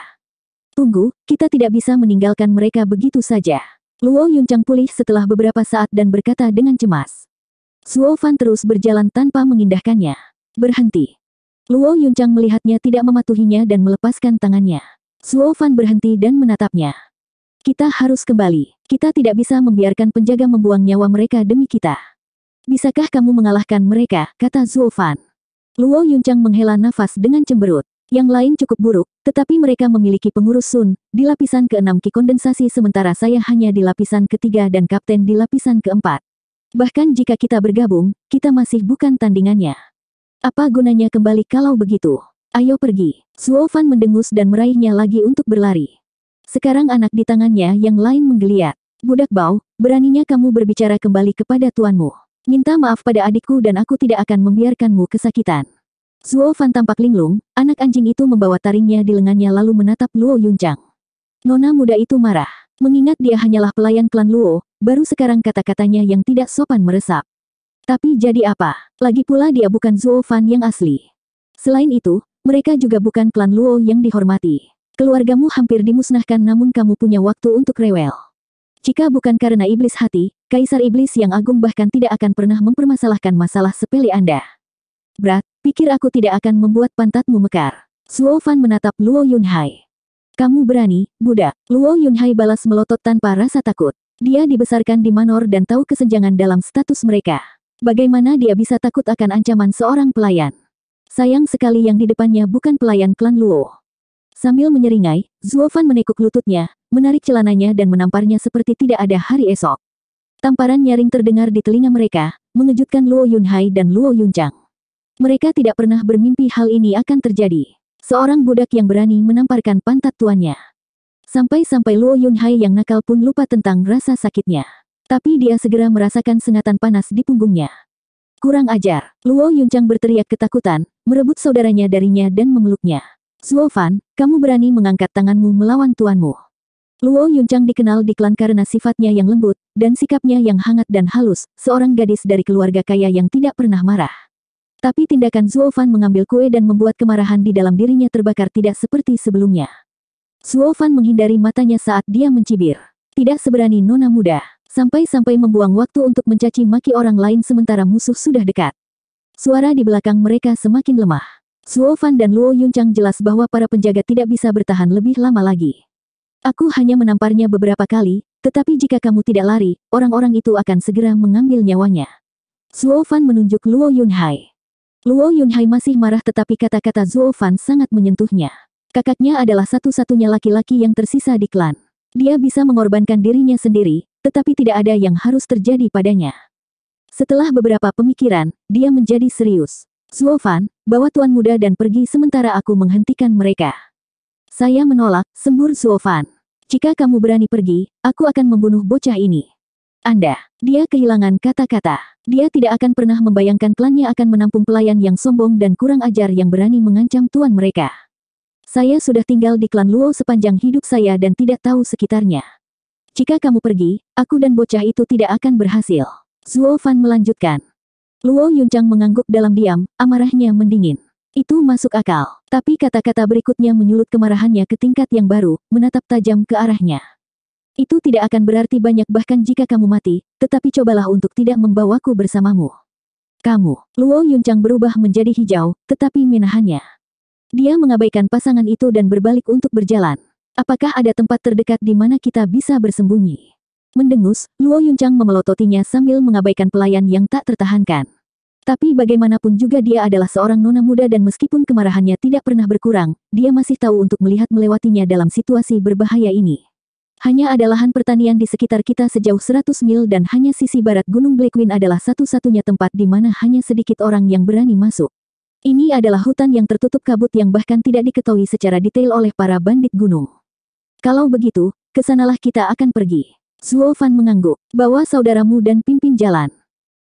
Tunggu, kita tidak bisa meninggalkan mereka begitu saja. Luo Yunchang pulih setelah beberapa saat dan berkata dengan cemas. Zuo Fan terus berjalan tanpa mengindahkannya. Berhenti. Luo Yunchang melihatnya tidak mematuhinya dan melepaskan tangannya. Zuo Fan berhenti dan menatapnya. Kita harus kembali. Kita tidak bisa membiarkan penjaga membuang nyawa mereka demi kita. Bisakah kamu mengalahkan mereka, kata Zulfan. Luo Yuncang menghela nafas dengan cemberut. Yang lain cukup buruk, tetapi mereka memiliki pengurus Sun, di lapisan ke-6 Ki kondensasi sementara saya hanya di lapisan ketiga dan kapten di lapisan keempat. Bahkan jika kita bergabung, kita masih bukan tandingannya. Apa gunanya kembali kalau begitu? Ayo pergi. Fan mendengus dan meraihnya lagi untuk berlari. Sekarang anak di tangannya yang lain menggeliat. Budak bau, beraninya kamu berbicara kembali kepada tuanmu. Minta maaf pada adikku dan aku tidak akan membiarkanmu kesakitan. Zuo Fan tampak linglung, anak anjing itu membawa taringnya di lengannya lalu menatap Luo Yunjang. Nona muda itu marah. Mengingat dia hanyalah pelayan klan Luo, baru sekarang kata-katanya yang tidak sopan meresap. Tapi jadi apa? Lagi pula dia bukan Zuo Fan yang asli. Selain itu, mereka juga bukan klan Luo yang dihormati. Keluargamu hampir dimusnahkan namun kamu punya waktu untuk rewel. Jika bukan karena iblis hati, kaisar iblis yang agung bahkan tidak akan pernah mempermasalahkan masalah sepele Anda. Berat, pikir aku tidak akan membuat pantatmu mekar. Suo Fan menatap Luo Yunhai. Kamu berani, budak. Luo Yunhai balas melotot tanpa rasa takut. Dia dibesarkan di manor dan tahu kesenjangan dalam status mereka. Bagaimana dia bisa takut akan ancaman seorang pelayan? Sayang sekali yang di depannya bukan pelayan klan Luo. Sambil menyeringai, Zuo Fan menekuk lututnya, menarik celananya dan menamparnya seperti tidak ada hari esok. Tamparan nyaring terdengar di telinga mereka, mengejutkan Luo Yunhai dan Luo Yunchang. Mereka tidak pernah bermimpi hal ini akan terjadi. Seorang budak yang berani menamparkan pantat tuannya. Sampai-sampai Luo Yunhai yang nakal pun lupa tentang rasa sakitnya. Tapi dia segera merasakan sengatan panas di punggungnya. Kurang ajar, Luo Yunchang berteriak ketakutan, merebut saudaranya darinya dan memeluknya. Suofan, kamu berani mengangkat tanganmu melawan tuanmu. Luo Yunchang dikenal di klan karena sifatnya yang lembut, dan sikapnya yang hangat dan halus, seorang gadis dari keluarga kaya yang tidak pernah marah. Tapi tindakan Zuo Fan mengambil kue dan membuat kemarahan di dalam dirinya terbakar tidak seperti sebelumnya. Zuo Fan menghindari matanya saat dia mencibir. Tidak seberani nona muda, sampai-sampai membuang waktu untuk mencaci maki orang lain sementara musuh sudah dekat. Suara di belakang mereka semakin lemah. Zuo Fan dan Luo Yunchang jelas bahwa para penjaga tidak bisa bertahan lebih lama lagi. Aku hanya menamparnya beberapa kali, tetapi jika kamu tidak lari, orang-orang itu akan segera mengambil nyawanya. Zuo Fan menunjuk Luo Yunhai. Luo Yunhai masih marah tetapi kata-kata Zuo Fan sangat menyentuhnya. Kakaknya adalah satu-satunya laki-laki yang tersisa di klan. Dia bisa mengorbankan dirinya sendiri, tetapi tidak ada yang harus terjadi padanya. Setelah beberapa pemikiran, dia menjadi serius. Zuo Fan, bawa tuan muda dan pergi sementara aku menghentikan mereka. Saya menolak, sembur Zuofan. Jika kamu berani pergi, aku akan membunuh bocah ini. Anda, dia kehilangan kata-kata. Dia tidak akan pernah membayangkan klannya akan menampung pelayan yang sombong dan kurang ajar yang berani mengancam tuan mereka. Saya sudah tinggal di klan Luo sepanjang hidup saya dan tidak tahu sekitarnya. Jika kamu pergi, aku dan bocah itu tidak akan berhasil. Zuo Fan melanjutkan. Luo Yuncang mengangguk dalam diam, amarahnya mendingin. Itu masuk akal, tapi kata-kata berikutnya menyulut kemarahannya ke tingkat yang baru, menatap tajam ke arahnya. Itu tidak akan berarti banyak bahkan jika kamu mati, tetapi cobalah untuk tidak membawaku bersamamu. Kamu, Luo Yuncang berubah menjadi hijau, tetapi menahannya. Dia mengabaikan pasangan itu dan berbalik untuk berjalan. Apakah ada tempat terdekat di mana kita bisa bersembunyi? Mendengus, Luo Yuncang memelototinya sambil mengabaikan pelayan yang tak tertahankan. Tapi bagaimanapun juga dia adalah seorang nona muda dan meskipun kemarahannya tidak pernah berkurang, dia masih tahu untuk melihat melewatinya dalam situasi berbahaya ini. Hanya ada lahan pertanian di sekitar kita sejauh 100 mil dan hanya sisi barat Gunung Blackwind adalah satu-satunya tempat di mana hanya sedikit orang yang berani masuk. Ini adalah hutan yang tertutup kabut yang bahkan tidak diketahui secara detail oleh para bandit gunung. Kalau begitu, kesanalah kita akan pergi. Zuo Fan mengangguk, bawa saudaramu dan pimpin jalan.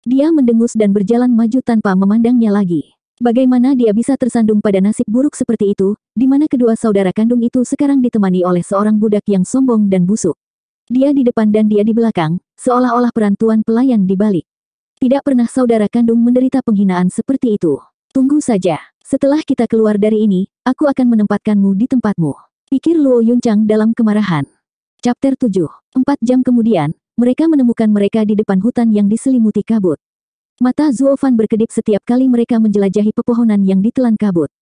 Dia mendengus dan berjalan maju tanpa memandangnya lagi. Bagaimana dia bisa tersandung pada nasib buruk seperti itu, di mana kedua saudara kandung itu sekarang ditemani oleh seorang budak yang sombong dan busuk. Dia di depan dan dia di belakang, seolah-olah perantuan pelayan di balik. Tidak pernah saudara kandung menderita penghinaan seperti itu. Tunggu saja, setelah kita keluar dari ini, aku akan menempatkanmu di tempatmu. Pikir Luo Yuncang dalam kemarahan. Chapter 7, Empat jam kemudian, mereka menemukan mereka di depan hutan yang diselimuti kabut. Mata Zuofan berkedip setiap kali mereka menjelajahi pepohonan yang ditelan kabut.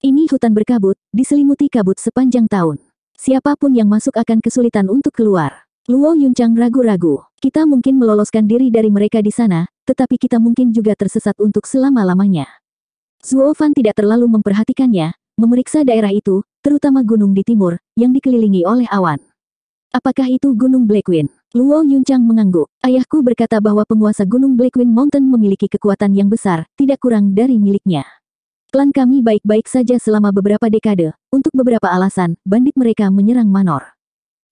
Ini hutan berkabut, diselimuti kabut sepanjang tahun. Siapapun yang masuk akan kesulitan untuk keluar. Luo Yuncang ragu-ragu. Kita mungkin meloloskan diri dari mereka di sana, tetapi kita mungkin juga tersesat untuk selama-lamanya. Zuofan tidak terlalu memperhatikannya, memeriksa daerah itu, terutama gunung di timur, yang dikelilingi oleh awan. Apakah itu Gunung Blackwind? Luo Yunchang mengangguk. Ayahku berkata bahwa penguasa Gunung Blackwing Mountain memiliki kekuatan yang besar, tidak kurang dari miliknya. Klan kami baik-baik saja selama beberapa dekade. Untuk beberapa alasan, bandit mereka menyerang Manor.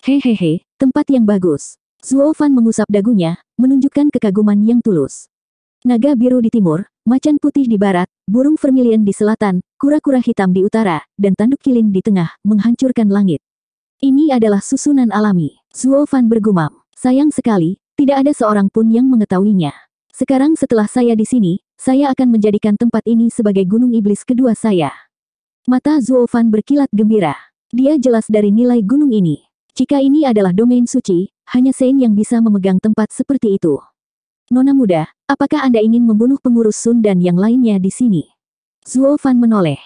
Hehehe, tempat yang bagus. Zuo Fan mengusap dagunya, menunjukkan kekaguman yang tulus. Naga biru di timur, macan putih di barat, burung vermilion di selatan, kura-kura hitam di utara, dan tanduk kilin di tengah, menghancurkan langit. Ini adalah susunan alami. Zuo Fan bergumam. Sayang sekali, tidak ada seorang pun yang mengetahuinya. Sekarang setelah saya di sini, saya akan menjadikan tempat ini sebagai gunung iblis kedua saya. Mata Zuofan berkilat gembira. Dia jelas dari nilai gunung ini. Jika ini adalah domain suci, hanya Sein yang bisa memegang tempat seperti itu. Nona muda, apakah Anda ingin membunuh pengurus Sun dan yang lainnya di sini? Zuo Fan menoleh.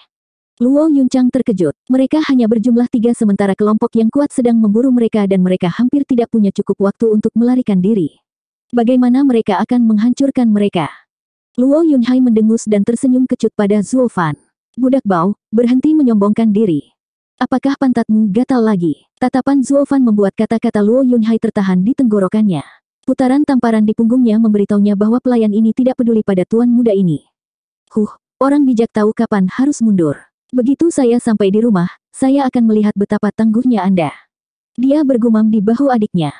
Luo Yunchang terkejut. Mereka hanya berjumlah tiga sementara kelompok yang kuat sedang memburu mereka dan mereka hampir tidak punya cukup waktu untuk melarikan diri. Bagaimana mereka akan menghancurkan mereka? Luo Yunhai mendengus dan tersenyum kecut pada Zuo Fan. Budak bau, berhenti menyombongkan diri. Apakah pantatmu gatal lagi? Tatapan Zuo Fan membuat kata-kata Luo Yunhai tertahan di tenggorokannya. Putaran tamparan di punggungnya memberitahunya bahwa pelayan ini tidak peduli pada tuan muda ini. Huh, orang bijak tahu kapan harus mundur. Begitu saya sampai di rumah, saya akan melihat betapa tangguhnya Anda. Dia bergumam di bahu adiknya.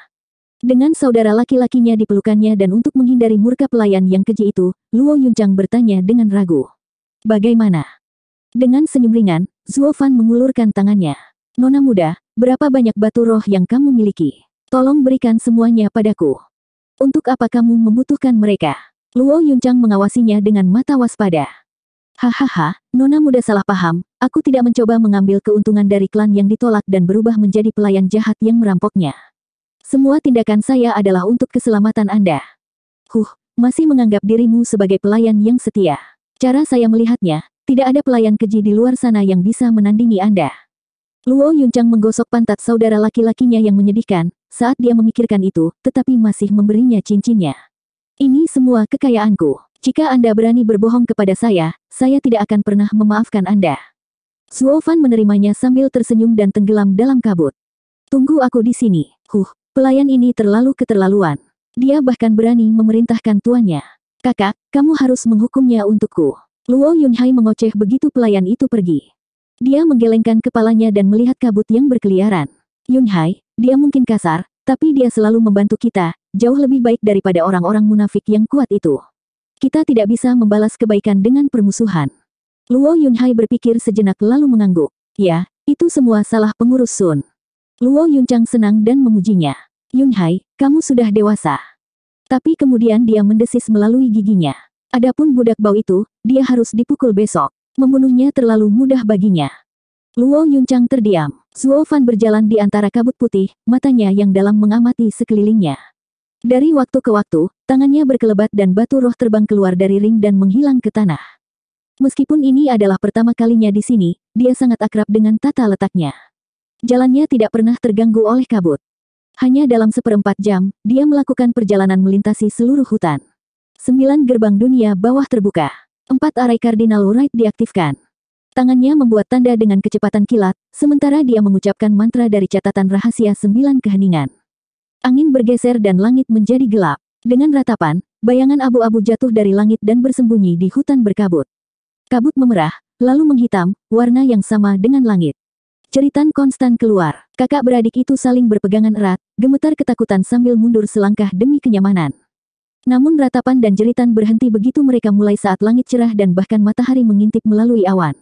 Dengan saudara laki-lakinya di pelukannya dan untuk menghindari murka pelayan yang keji itu, Luo Yunchang bertanya dengan ragu. Bagaimana? Dengan senyum ringan, Zuo Fan mengulurkan tangannya. Nona muda, berapa banyak batu roh yang kamu miliki? Tolong berikan semuanya padaku. Untuk apa kamu membutuhkan mereka? Luo Yuncang mengawasinya dengan mata waspada. Hahaha, Nona muda salah paham, aku tidak mencoba mengambil keuntungan dari klan yang ditolak dan berubah menjadi pelayan jahat yang merampoknya. Semua tindakan saya adalah untuk keselamatan Anda. Huh, masih menganggap dirimu sebagai pelayan yang setia. Cara saya melihatnya, tidak ada pelayan keji di luar sana yang bisa menandingi Anda. Luo Yuncang menggosok pantat saudara laki-lakinya yang menyedihkan, saat dia memikirkan itu, tetapi masih memberinya cincinnya semua kekayaanku. Jika Anda berani berbohong kepada saya, saya tidak akan pernah memaafkan Anda. Suo Fan menerimanya sambil tersenyum dan tenggelam dalam kabut. Tunggu aku di sini. Huh, pelayan ini terlalu keterlaluan. Dia bahkan berani memerintahkan tuannya. Kakak, kamu harus menghukumnya untukku. Luo Yunhai mengoceh begitu pelayan itu pergi. Dia menggelengkan kepalanya dan melihat kabut yang berkeliaran. Yunhai, dia mungkin kasar, tapi dia selalu membantu kita, Jauh lebih baik daripada orang-orang munafik yang kuat itu. Kita tidak bisa membalas kebaikan dengan permusuhan. Luo Yunhai berpikir sejenak lalu mengangguk. Ya, itu semua salah pengurus Sun. Luo Yunchang senang dan memujinya. Yunhai, kamu sudah dewasa. Tapi kemudian dia mendesis melalui giginya. Adapun budak bau itu, dia harus dipukul besok. Membunuhnya terlalu mudah baginya. Luo Yunchang terdiam. Zuo Fan berjalan di antara kabut putih, matanya yang dalam mengamati sekelilingnya. Dari waktu ke waktu, tangannya berkelebat dan batu roh terbang keluar dari ring dan menghilang ke tanah. Meskipun ini adalah pertama kalinya di sini, dia sangat akrab dengan tata letaknya. Jalannya tidak pernah terganggu oleh kabut. Hanya dalam seperempat jam, dia melakukan perjalanan melintasi seluruh hutan. Sembilan gerbang dunia bawah terbuka. Empat arai kardinal right diaktifkan. Tangannya membuat tanda dengan kecepatan kilat, sementara dia mengucapkan mantra dari catatan rahasia sembilan keheningan. Angin bergeser dan langit menjadi gelap. Dengan ratapan, bayangan abu-abu jatuh dari langit dan bersembunyi di hutan berkabut. Kabut memerah, lalu menghitam, warna yang sama dengan langit. Ceritan konstan keluar. Kakak beradik itu saling berpegangan erat, gemetar ketakutan sambil mundur selangkah demi kenyamanan. Namun ratapan dan jeritan berhenti begitu mereka mulai saat langit cerah dan bahkan matahari mengintip melalui awan.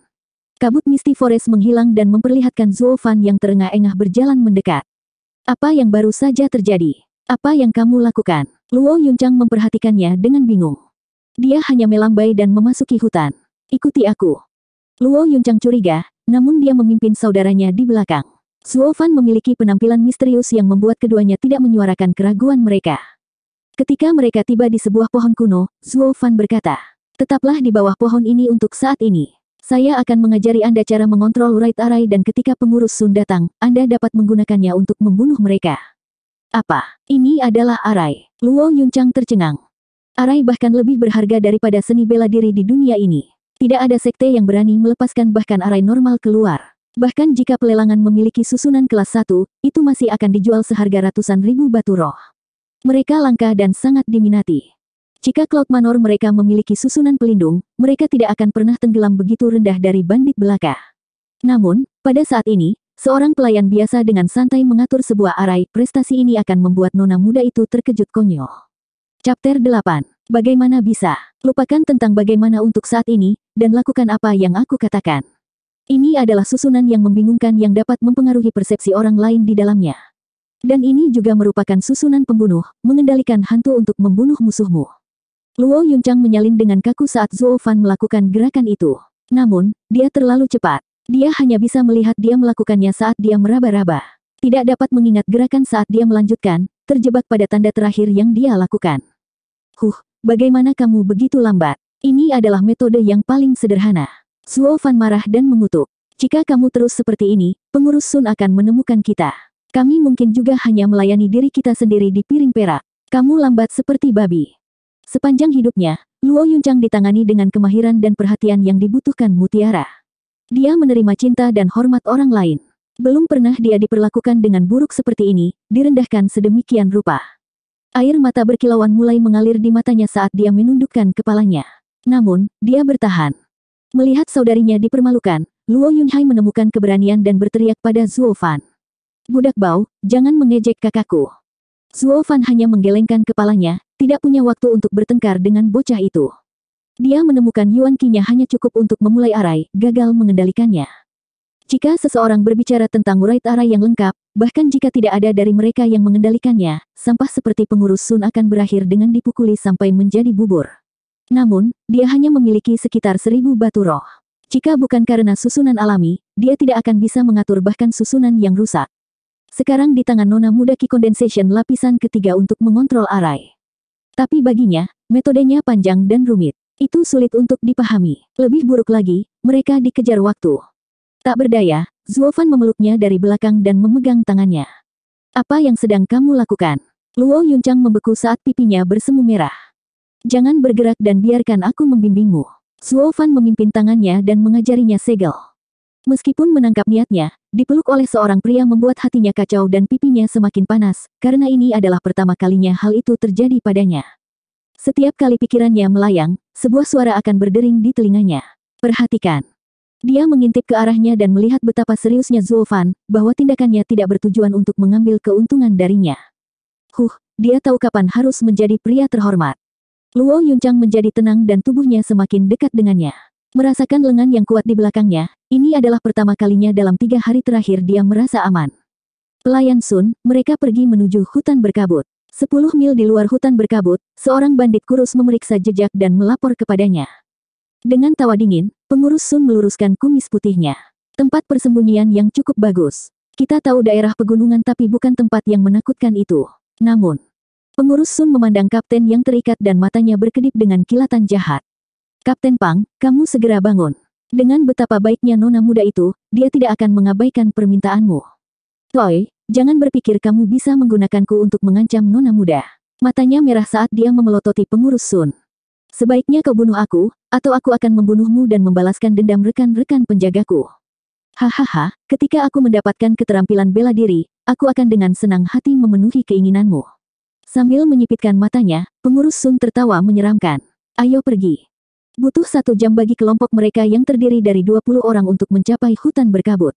Kabut misti forest menghilang dan memperlihatkan Fan yang terengah-engah berjalan mendekat. Apa yang baru saja terjadi? Apa yang kamu lakukan? Luo Yuncang memperhatikannya dengan bingung. Dia hanya melambai dan memasuki hutan. Ikuti aku. Luo Yuncang curiga, namun dia memimpin saudaranya di belakang. Suo Fan memiliki penampilan misterius yang membuat keduanya tidak menyuarakan keraguan mereka. Ketika mereka tiba di sebuah pohon kuno, Zuo Fan berkata, Tetaplah di bawah pohon ini untuk saat ini. Saya akan mengajari Anda cara mengontrol urai arai dan ketika pengurus Sun datang, Anda dapat menggunakannya untuk membunuh mereka. Apa? Ini adalah arai. Luo Yuncang tercengang. Arai bahkan lebih berharga daripada seni bela diri di dunia ini. Tidak ada sekte yang berani melepaskan bahkan arai normal keluar. Bahkan jika pelelangan memiliki susunan kelas 1, itu masih akan dijual seharga ratusan ribu batu roh. Mereka langka dan sangat diminati. Jika Cloud Manor mereka memiliki susunan pelindung, mereka tidak akan pernah tenggelam begitu rendah dari bandit belaka. Namun, pada saat ini, seorang pelayan biasa dengan santai mengatur sebuah arai, prestasi ini akan membuat nona muda itu terkejut konyol. Chapter 8. Bagaimana bisa? Lupakan tentang bagaimana untuk saat ini, dan lakukan apa yang aku katakan. Ini adalah susunan yang membingungkan yang dapat mempengaruhi persepsi orang lain di dalamnya. Dan ini juga merupakan susunan pembunuh, mengendalikan hantu untuk membunuh musuhmu. Luo Yunchang menyalin dengan kaku saat Zuo Fan melakukan gerakan itu. Namun, dia terlalu cepat. Dia hanya bisa melihat dia melakukannya saat dia meraba-raba. Tidak dapat mengingat gerakan saat dia melanjutkan, terjebak pada tanda terakhir yang dia lakukan. Huh, bagaimana kamu begitu lambat? Ini adalah metode yang paling sederhana. Zuo Fan marah dan mengutuk. Jika kamu terus seperti ini, pengurus Sun akan menemukan kita. Kami mungkin juga hanya melayani diri kita sendiri di piring perak. Kamu lambat seperti babi. Sepanjang hidupnya, Luo Yuncang ditangani dengan kemahiran dan perhatian yang dibutuhkan mutiara. Dia menerima cinta dan hormat orang lain. Belum pernah dia diperlakukan dengan buruk seperti ini, direndahkan sedemikian rupa. Air mata berkilauan mulai mengalir di matanya saat dia menundukkan kepalanya. Namun, dia bertahan. Melihat saudarinya dipermalukan, Luo Yunhai menemukan keberanian dan berteriak pada Zuo Fan. Budak bau, jangan mengejek kakakku. Zuo Fan hanya menggelengkan kepalanya, tidak punya waktu untuk bertengkar dengan bocah itu. Dia menemukan Yuan Qinya hanya cukup untuk memulai arai, gagal mengendalikannya. Jika seseorang berbicara tentang urait arai yang lengkap, bahkan jika tidak ada dari mereka yang mengendalikannya, sampah seperti pengurus Sun akan berakhir dengan dipukuli sampai menjadi bubur. Namun, dia hanya memiliki sekitar seribu batu roh. Jika bukan karena susunan alami, dia tidak akan bisa mengatur bahkan susunan yang rusak. Sekarang di tangan Nona muda Ki Condensation lapisan ketiga untuk mengontrol arai. Tapi baginya, metodenya panjang dan rumit. Itu sulit untuk dipahami. Lebih buruk lagi, mereka dikejar waktu. Tak berdaya, Zuofan memeluknya dari belakang dan memegang tangannya. Apa yang sedang kamu lakukan? Luo Yuncang membeku saat pipinya bersemu merah. Jangan bergerak dan biarkan aku membimbingmu. Zuofan memimpin tangannya dan mengajarinya segel. Meskipun menangkap niatnya, dipeluk oleh seorang pria membuat hatinya kacau dan pipinya semakin panas, karena ini adalah pertama kalinya hal itu terjadi padanya. Setiap kali pikirannya melayang, sebuah suara akan berdering di telinganya. Perhatikan. Dia mengintip ke arahnya dan melihat betapa seriusnya Zulfan, bahwa tindakannya tidak bertujuan untuk mengambil keuntungan darinya. Huh, dia tahu kapan harus menjadi pria terhormat. Luo Yuncang menjadi tenang dan tubuhnya semakin dekat dengannya. Merasakan lengan yang kuat di belakangnya, ini adalah pertama kalinya dalam tiga hari terakhir dia merasa aman. Pelayan Sun, mereka pergi menuju hutan berkabut. Sepuluh mil di luar hutan berkabut, seorang bandit kurus memeriksa jejak dan melapor kepadanya. Dengan tawa dingin, pengurus Sun meluruskan kumis putihnya. Tempat persembunyian yang cukup bagus. Kita tahu daerah pegunungan tapi bukan tempat yang menakutkan itu. Namun, pengurus Sun memandang kapten yang terikat dan matanya berkedip dengan kilatan jahat. Kapten Pang, kamu segera bangun. Dengan betapa baiknya nona muda itu, dia tidak akan mengabaikan permintaanmu. Toy, jangan berpikir kamu bisa menggunakanku untuk mengancam nona muda. Matanya merah saat dia memelototi pengurus Sun. Sebaiknya kau bunuh aku, atau aku akan membunuhmu dan membalaskan dendam rekan-rekan penjagaku. Hahaha, ketika aku mendapatkan keterampilan bela diri, aku akan dengan senang hati memenuhi keinginanmu. Sambil menyipitkan matanya, pengurus Sun tertawa menyeramkan. Ayo pergi. Butuh satu jam bagi kelompok mereka yang terdiri dari 20 orang untuk mencapai hutan berkabut.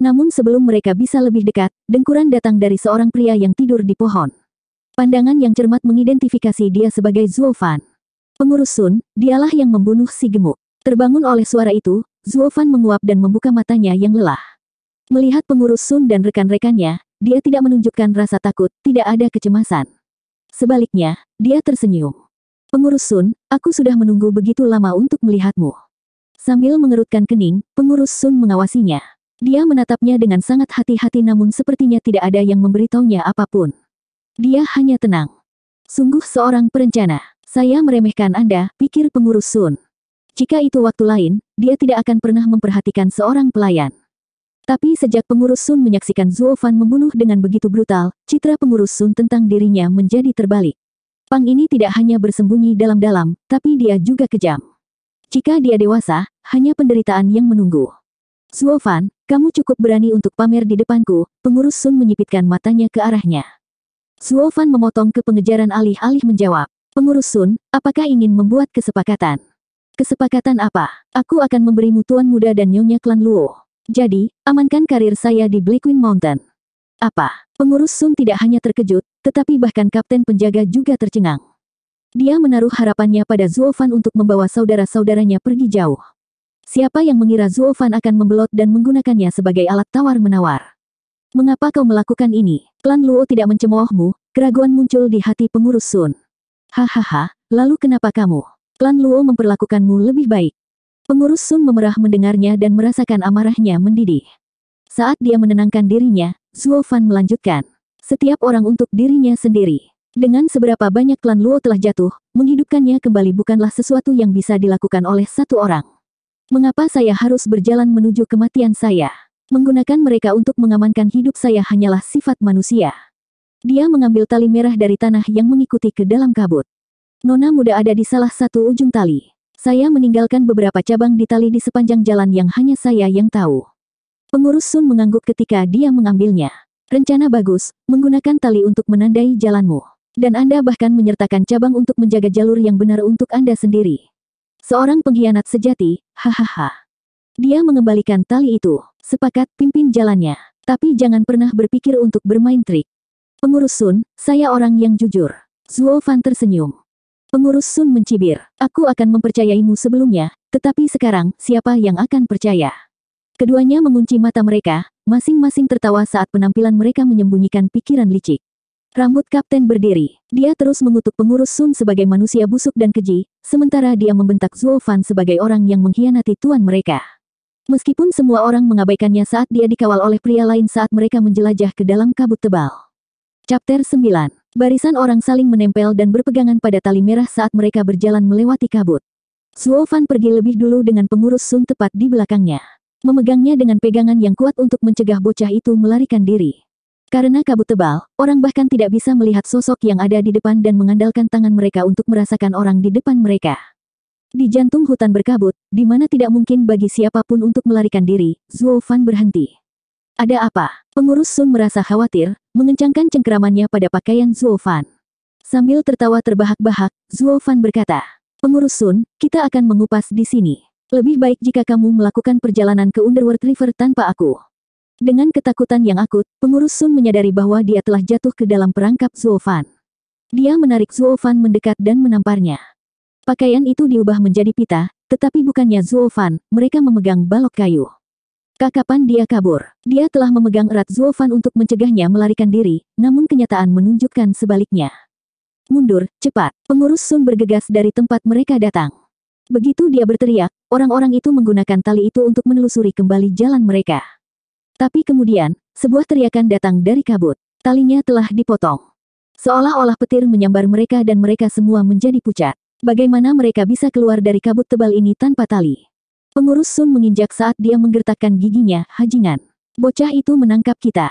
Namun sebelum mereka bisa lebih dekat, dengkuran datang dari seorang pria yang tidur di pohon. Pandangan yang cermat mengidentifikasi dia sebagai Zuofan. Pengurus Sun, dialah yang membunuh si gemuk. Terbangun oleh suara itu, Zuofan menguap dan membuka matanya yang lelah. Melihat pengurus Sun dan rekan-rekannya, dia tidak menunjukkan rasa takut, tidak ada kecemasan. Sebaliknya, dia tersenyum. Pengurus Sun, aku sudah menunggu begitu lama untuk melihatmu. Sambil mengerutkan kening, pengurus Sun mengawasinya. Dia menatapnya dengan sangat hati-hati namun sepertinya tidak ada yang memberitahunya apapun. Dia hanya tenang. Sungguh seorang perencana. Saya meremehkan Anda, pikir pengurus Sun. Jika itu waktu lain, dia tidak akan pernah memperhatikan seorang pelayan. Tapi sejak pengurus Sun menyaksikan Zuo Fan membunuh dengan begitu brutal, citra pengurus Sun tentang dirinya menjadi terbalik. Pang ini tidak hanya bersembunyi dalam-dalam, tapi dia juga kejam. Jika dia dewasa, hanya penderitaan yang menunggu. Suofan, kamu cukup berani untuk pamer di depanku, pengurus Sun menyipitkan matanya ke arahnya. Suofan memotong ke pengejaran alih-alih menjawab, pengurus Sun, apakah ingin membuat kesepakatan? Kesepakatan apa? Aku akan memberimu tuan muda dan nyonya klan Luo. Jadi, amankan karir saya di Black Queen Mountain. Apa? Pengurus Sun tidak hanya terkejut, tetapi bahkan kapten penjaga juga tercengang. Dia menaruh harapannya pada Zuofan untuk membawa saudara-saudaranya pergi jauh. Siapa yang mengira Zuofan akan membelot dan menggunakannya sebagai alat tawar-menawar? Mengapa kau melakukan ini? Klan Luo tidak mencemoohmu, keraguan muncul di hati pengurus Sun. Hahaha, lalu kenapa kamu? Klan Luo memperlakukanmu lebih baik. Pengurus Sun memerah mendengarnya dan merasakan amarahnya mendidih. Saat dia menenangkan dirinya, Zuo Fan melanjutkan. Setiap orang untuk dirinya sendiri. Dengan seberapa banyak klan Luo telah jatuh, menghidupkannya kembali bukanlah sesuatu yang bisa dilakukan oleh satu orang. Mengapa saya harus berjalan menuju kematian saya? Menggunakan mereka untuk mengamankan hidup saya hanyalah sifat manusia. Dia mengambil tali merah dari tanah yang mengikuti ke dalam kabut. Nona muda ada di salah satu ujung tali. Saya meninggalkan beberapa cabang di tali di sepanjang jalan yang hanya saya yang tahu. Pengurus Sun mengangguk ketika dia mengambilnya. Rencana bagus, menggunakan tali untuk menandai jalanmu. Dan Anda bahkan menyertakan cabang untuk menjaga jalur yang benar untuk Anda sendiri. Seorang pengkhianat sejati, hahaha. Dia mengembalikan tali itu. Sepakat pimpin jalannya. Tapi jangan pernah berpikir untuk bermain trik. Pengurus Sun, saya orang yang jujur. Zuo Fan tersenyum. Pengurus Sun mencibir, aku akan mempercayaimu sebelumnya, tetapi sekarang siapa yang akan percaya? Keduanya mengunci mata mereka, masing-masing tertawa saat penampilan mereka menyembunyikan pikiran licik. Rambut kapten berdiri, dia terus mengutuk pengurus Sun sebagai manusia busuk dan keji, sementara dia membentak Zuo Fan sebagai orang yang mengkhianati tuan mereka. Meskipun semua orang mengabaikannya saat dia dikawal oleh pria lain saat mereka menjelajah ke dalam kabut tebal. Chapter 9 Barisan orang saling menempel dan berpegangan pada tali merah saat mereka berjalan melewati kabut. Zuo Fan pergi lebih dulu dengan pengurus Sun tepat di belakangnya. Memegangnya dengan pegangan yang kuat untuk mencegah bocah itu melarikan diri. Karena kabut tebal, orang bahkan tidak bisa melihat sosok yang ada di depan dan mengandalkan tangan mereka untuk merasakan orang di depan mereka. Di jantung hutan berkabut, di mana tidak mungkin bagi siapapun untuk melarikan diri, Zuo Fan berhenti. Ada apa? Pengurus Sun merasa khawatir, mengencangkan cengkeramannya pada pakaian Zuo Fan. Sambil tertawa terbahak-bahak, Zuo Fan berkata, Pengurus Sun, kita akan mengupas di sini. Lebih baik jika kamu melakukan perjalanan ke Underworld River tanpa aku. Dengan ketakutan yang akut, pengurus Sun menyadari bahwa dia telah jatuh ke dalam perangkap Zuofan. Dia menarik Zuofan mendekat dan menamparnya. Pakaian itu diubah menjadi pita, tetapi bukannya Zuofan, mereka memegang balok kayu. Kakapan dia kabur, dia telah memegang erat Zuofan untuk mencegahnya melarikan diri, namun kenyataan menunjukkan sebaliknya. Mundur, cepat, pengurus Sun bergegas dari tempat mereka datang. Begitu dia berteriak, orang-orang itu menggunakan tali itu untuk menelusuri kembali jalan mereka. Tapi kemudian, sebuah teriakan datang dari kabut. Talinya telah dipotong. Seolah-olah petir menyambar mereka dan mereka semua menjadi pucat. Bagaimana mereka bisa keluar dari kabut tebal ini tanpa tali? Pengurus Sun menginjak saat dia menggertakkan giginya, hajingan. Bocah itu menangkap kita.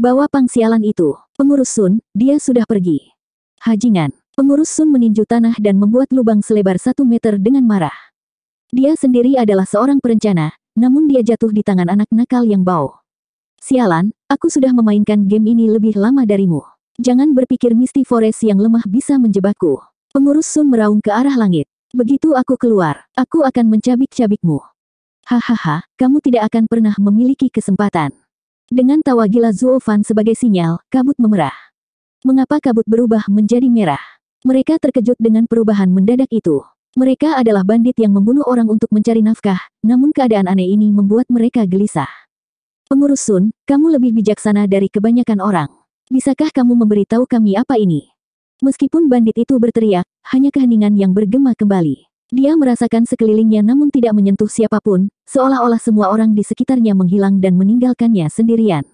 Bawa pangsialan itu. Pengurus Sun, dia sudah pergi. Hajingan. Pengurus Sun meninju tanah dan membuat lubang selebar satu meter dengan marah. Dia sendiri adalah seorang perencana, namun dia jatuh di tangan anak nakal yang bau. Sialan, aku sudah memainkan game ini lebih lama darimu. Jangan berpikir Misty Forest yang lemah bisa menjebakku. Pengurus Sun meraung ke arah langit. Begitu aku keluar, aku akan mencabik-cabikmu. Hahaha, kamu tidak akan pernah memiliki kesempatan. Dengan tawa gila Zuofan sebagai sinyal, kabut memerah. Mengapa kabut berubah menjadi merah? Mereka terkejut dengan perubahan mendadak itu. Mereka adalah bandit yang membunuh orang untuk mencari nafkah, namun keadaan aneh ini membuat mereka gelisah. Pengurus Sun, kamu lebih bijaksana dari kebanyakan orang. Bisakah kamu memberitahu kami apa ini? Meskipun bandit itu berteriak, hanya keheningan yang bergema kembali. Dia merasakan sekelilingnya namun tidak menyentuh siapapun, seolah-olah semua orang di sekitarnya menghilang dan meninggalkannya sendirian.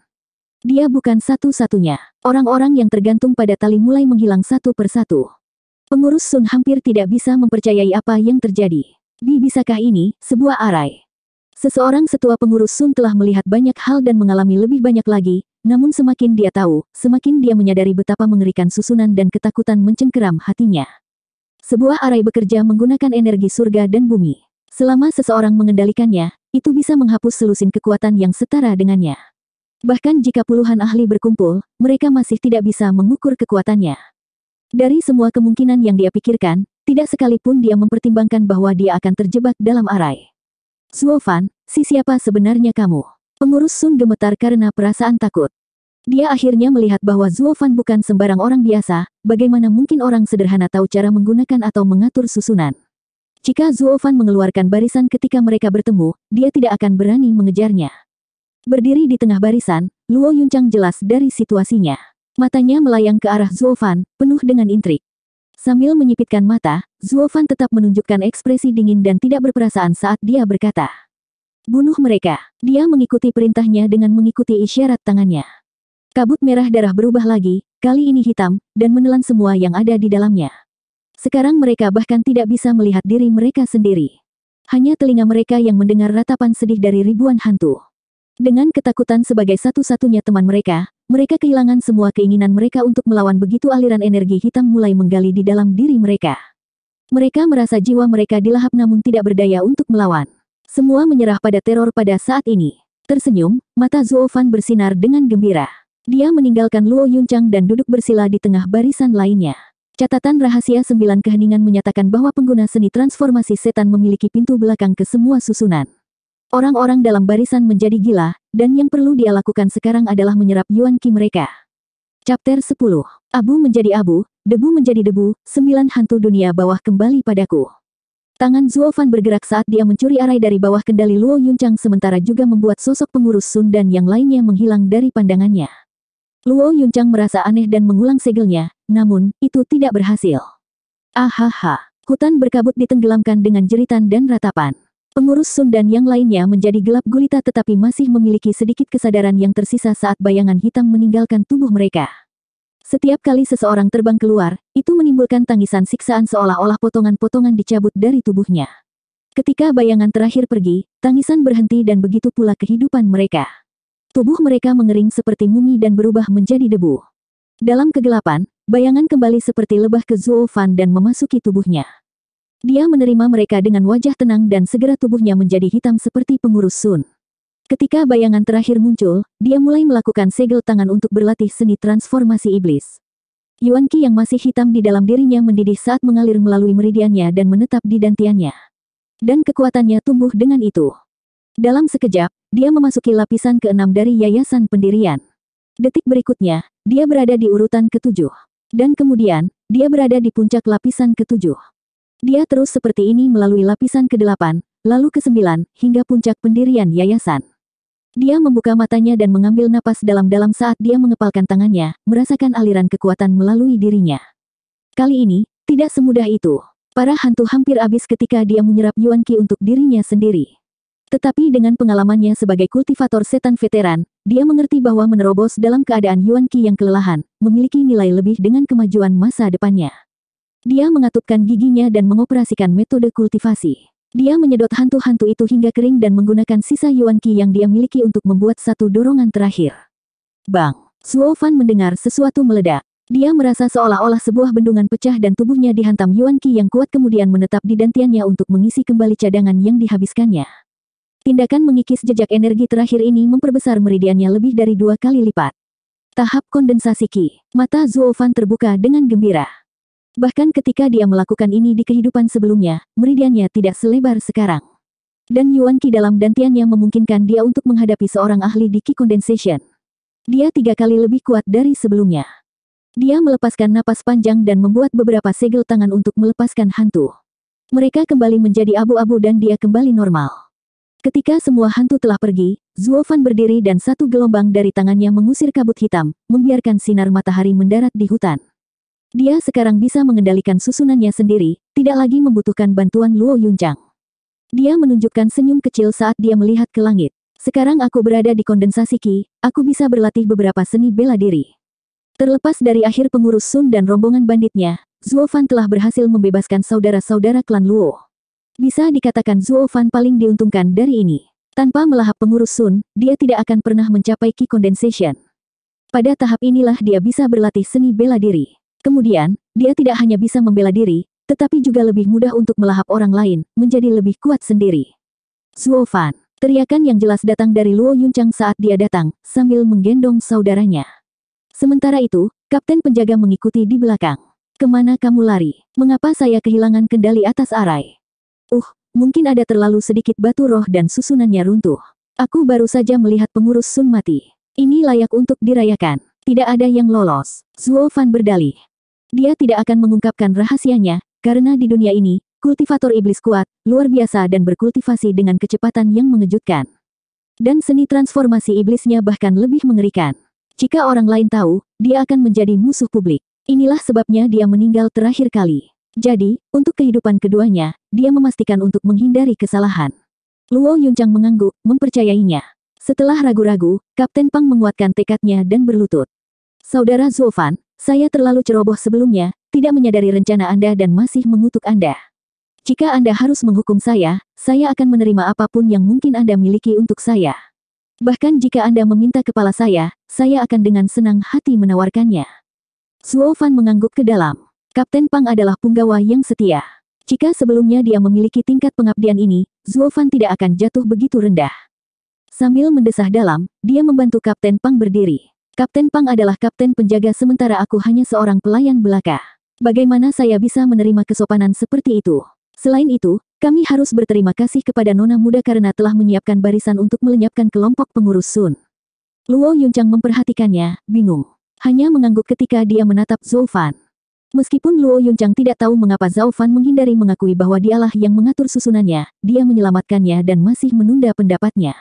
Dia bukan satu-satunya. Orang-orang yang tergantung pada tali mulai menghilang satu persatu. Pengurus Sun hampir tidak bisa mempercayai apa yang terjadi. Di bisakah ini, sebuah arai? Seseorang setua pengurus Sun telah melihat banyak hal dan mengalami lebih banyak lagi, namun semakin dia tahu, semakin dia menyadari betapa mengerikan susunan dan ketakutan mencengkeram hatinya. Sebuah arai bekerja menggunakan energi surga dan bumi. Selama seseorang mengendalikannya, itu bisa menghapus selusin kekuatan yang setara dengannya. Bahkan jika puluhan ahli berkumpul, mereka masih tidak bisa mengukur kekuatannya. Dari semua kemungkinan yang dia pikirkan, tidak sekalipun dia mempertimbangkan bahwa dia akan terjebak dalam arai. Suofan, si siapa sebenarnya kamu? Pengurus Sun gemetar karena perasaan takut. Dia akhirnya melihat bahwa Zuofan bukan sembarang orang biasa, bagaimana mungkin orang sederhana tahu cara menggunakan atau mengatur susunan. Jika Zuofan mengeluarkan barisan ketika mereka bertemu, dia tidak akan berani mengejarnya. Berdiri di tengah barisan, Luo Yuncang jelas dari situasinya. Matanya melayang ke arah Zuofan, penuh dengan intrik. Sambil menyipitkan mata, Zuofan tetap menunjukkan ekspresi dingin dan tidak berperasaan saat dia berkata. Bunuh mereka. Dia mengikuti perintahnya dengan mengikuti isyarat tangannya. Kabut merah darah berubah lagi, kali ini hitam, dan menelan semua yang ada di dalamnya. Sekarang mereka bahkan tidak bisa melihat diri mereka sendiri. Hanya telinga mereka yang mendengar ratapan sedih dari ribuan hantu. Dengan ketakutan sebagai satu-satunya teman mereka, mereka kehilangan semua keinginan mereka untuk melawan begitu aliran energi hitam mulai menggali di dalam diri mereka. Mereka merasa jiwa mereka dilahap namun tidak berdaya untuk melawan. Semua menyerah pada teror pada saat ini. Tersenyum, mata Zuo Fan bersinar dengan gembira. Dia meninggalkan Luo Yuncang dan duduk bersila di tengah barisan lainnya. Catatan rahasia sembilan keheningan menyatakan bahwa pengguna seni transformasi setan memiliki pintu belakang ke semua susunan. Orang-orang dalam barisan menjadi gila, dan yang perlu dia lakukan sekarang adalah menyerap Yuan Qi mereka. Chapter 10. Abu menjadi abu, debu menjadi debu, sembilan hantu dunia bawah kembali padaku. Tangan Zuo Fan bergerak saat dia mencuri arai dari bawah kendali Luo Yunchang sementara juga membuat sosok pengurus Sun dan yang lainnya menghilang dari pandangannya. Luo Yunchang merasa aneh dan mengulang segelnya, namun, itu tidak berhasil. Ahaha, hutan berkabut ditenggelamkan dengan jeritan dan ratapan. Pengurus Sun dan yang lainnya menjadi gelap gulita tetapi masih memiliki sedikit kesadaran yang tersisa saat bayangan hitam meninggalkan tubuh mereka. Setiap kali seseorang terbang keluar, itu menimbulkan tangisan siksaan seolah-olah potongan-potongan dicabut dari tubuhnya. Ketika bayangan terakhir pergi, tangisan berhenti dan begitu pula kehidupan mereka. Tubuh mereka mengering seperti mumi dan berubah menjadi debu. Dalam kegelapan, bayangan kembali seperti lebah ke Zuo dan memasuki tubuhnya. Dia menerima mereka dengan wajah tenang dan segera tubuhnya menjadi hitam seperti pengurus Sun. Ketika bayangan terakhir muncul, dia mulai melakukan segel tangan untuk berlatih seni transformasi iblis. Yuan Qi yang masih hitam di dalam dirinya mendidih saat mengalir melalui meridiannya dan menetap di dantiannya. Dan kekuatannya tumbuh dengan itu. Dalam sekejap, dia memasuki lapisan keenam dari yayasan pendirian. Detik berikutnya, dia berada di urutan ketujuh. Dan kemudian, dia berada di puncak lapisan ketujuh. Dia terus seperti ini melalui lapisan ke-8, lalu ke-9, hingga puncak pendirian yayasan. Dia membuka matanya dan mengambil napas dalam-dalam saat dia mengepalkan tangannya, merasakan aliran kekuatan melalui dirinya. Kali ini, tidak semudah itu. Para hantu hampir habis ketika dia menyerap Yuan Qi untuk dirinya sendiri. Tetapi dengan pengalamannya sebagai kultivator setan veteran, dia mengerti bahwa menerobos dalam keadaan Yuan Qi yang kelelahan, memiliki nilai lebih dengan kemajuan masa depannya. Dia mengatupkan giginya dan mengoperasikan metode kultivasi. Dia menyedot hantu-hantu itu hingga kering dan menggunakan sisa Yuan Qi yang dia miliki untuk membuat satu dorongan terakhir. Bang! Suo Fan mendengar sesuatu meledak. Dia merasa seolah-olah sebuah bendungan pecah dan tubuhnya dihantam Yuan Qi yang kuat kemudian menetap di dantiannya untuk mengisi kembali cadangan yang dihabiskannya. Tindakan mengikis jejak energi terakhir ini memperbesar meridiannya lebih dari dua kali lipat. Tahap kondensasi Qi. Mata Zuo Fan terbuka dengan gembira. Bahkan ketika dia melakukan ini di kehidupan sebelumnya, meridiannya tidak selebar sekarang. Dan Yuan Qi dalam dantian yang memungkinkan dia untuk menghadapi seorang ahli di Qi Condensation. Dia tiga kali lebih kuat dari sebelumnya. Dia melepaskan napas panjang dan membuat beberapa segel tangan untuk melepaskan hantu. Mereka kembali menjadi abu-abu dan dia kembali normal. Ketika semua hantu telah pergi, Zuofan berdiri dan satu gelombang dari tangannya mengusir kabut hitam, membiarkan sinar matahari mendarat di hutan. Dia sekarang bisa mengendalikan susunannya sendiri, tidak lagi membutuhkan bantuan Luo Yunjang. Dia menunjukkan senyum kecil saat dia melihat ke langit. Sekarang aku berada di kondensasi Ki, aku bisa berlatih beberapa seni bela diri. Terlepas dari akhir pengurus Sun dan rombongan banditnya, Zuo Fan telah berhasil membebaskan saudara-saudara klan Luo. Bisa dikatakan Zuo Fan paling diuntungkan dari ini. Tanpa melahap pengurus Sun, dia tidak akan pernah mencapai Ki Condensation. Pada tahap inilah dia bisa berlatih seni bela diri. Kemudian, dia tidak hanya bisa membela diri, tetapi juga lebih mudah untuk melahap orang lain, menjadi lebih kuat sendiri. Zuo Fan, teriakan yang jelas datang dari Luo Yunchang saat dia datang, sambil menggendong saudaranya. Sementara itu, kapten penjaga mengikuti di belakang. Kemana kamu lari? Mengapa saya kehilangan kendali atas arai? Uh, mungkin ada terlalu sedikit batu roh dan susunannya runtuh. Aku baru saja melihat pengurus Sun mati. Ini layak untuk dirayakan. Tidak ada yang lolos. Zuo Fan berdalih. Dia tidak akan mengungkapkan rahasianya, karena di dunia ini, kultivator iblis kuat, luar biasa dan berkultivasi dengan kecepatan yang mengejutkan. Dan seni transformasi iblisnya bahkan lebih mengerikan. Jika orang lain tahu, dia akan menjadi musuh publik. Inilah sebabnya dia meninggal terakhir kali. Jadi, untuk kehidupan keduanya, dia memastikan untuk menghindari kesalahan. Luo Yuncang mengangguk, mempercayainya. Setelah ragu-ragu, Kapten Pang menguatkan tekadnya dan berlutut. Saudara Zulfan, saya terlalu ceroboh sebelumnya, tidak menyadari rencana Anda dan masih mengutuk Anda. Jika Anda harus menghukum saya, saya akan menerima apapun yang mungkin Anda miliki untuk saya. Bahkan jika Anda meminta kepala saya, saya akan dengan senang hati menawarkannya. Zuo Fan mengangguk ke dalam. Kapten Pang adalah punggawa yang setia. Jika sebelumnya dia memiliki tingkat pengabdian ini, Zuo Fan tidak akan jatuh begitu rendah. Sambil mendesah dalam, dia membantu Kapten Pang berdiri. Kapten Pang adalah kapten penjaga sementara aku hanya seorang pelayan belaka. Bagaimana saya bisa menerima kesopanan seperti itu? Selain itu, kami harus berterima kasih kepada Nona Muda karena telah menyiapkan barisan untuk melenyapkan kelompok pengurus Sun. Luo Yuncang memperhatikannya, bingung. Hanya mengangguk ketika dia menatap Zhou Fan. Meskipun Luo Yuncang tidak tahu mengapa Zhou Fan menghindari mengakui bahwa dialah yang mengatur susunannya, dia menyelamatkannya dan masih menunda pendapatnya.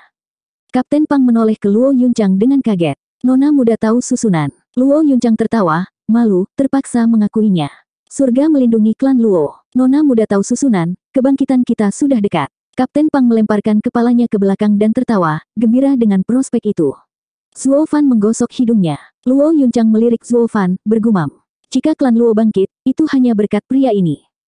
Kapten Pang menoleh ke Luo Yuncang dengan kaget. Nona muda tahu susunan. Luo Yunjang tertawa, malu, terpaksa mengakuinya. Surga melindungi klan Luo. Nona muda tahu susunan, kebangkitan kita sudah dekat. Kapten Pang melemparkan kepalanya ke belakang dan tertawa, gembira dengan prospek itu. Zuo Fan menggosok hidungnya. Luo Yunjang melirik Zuo Fan, bergumam. Jika klan Luo bangkit, itu hanya berkat pria ini.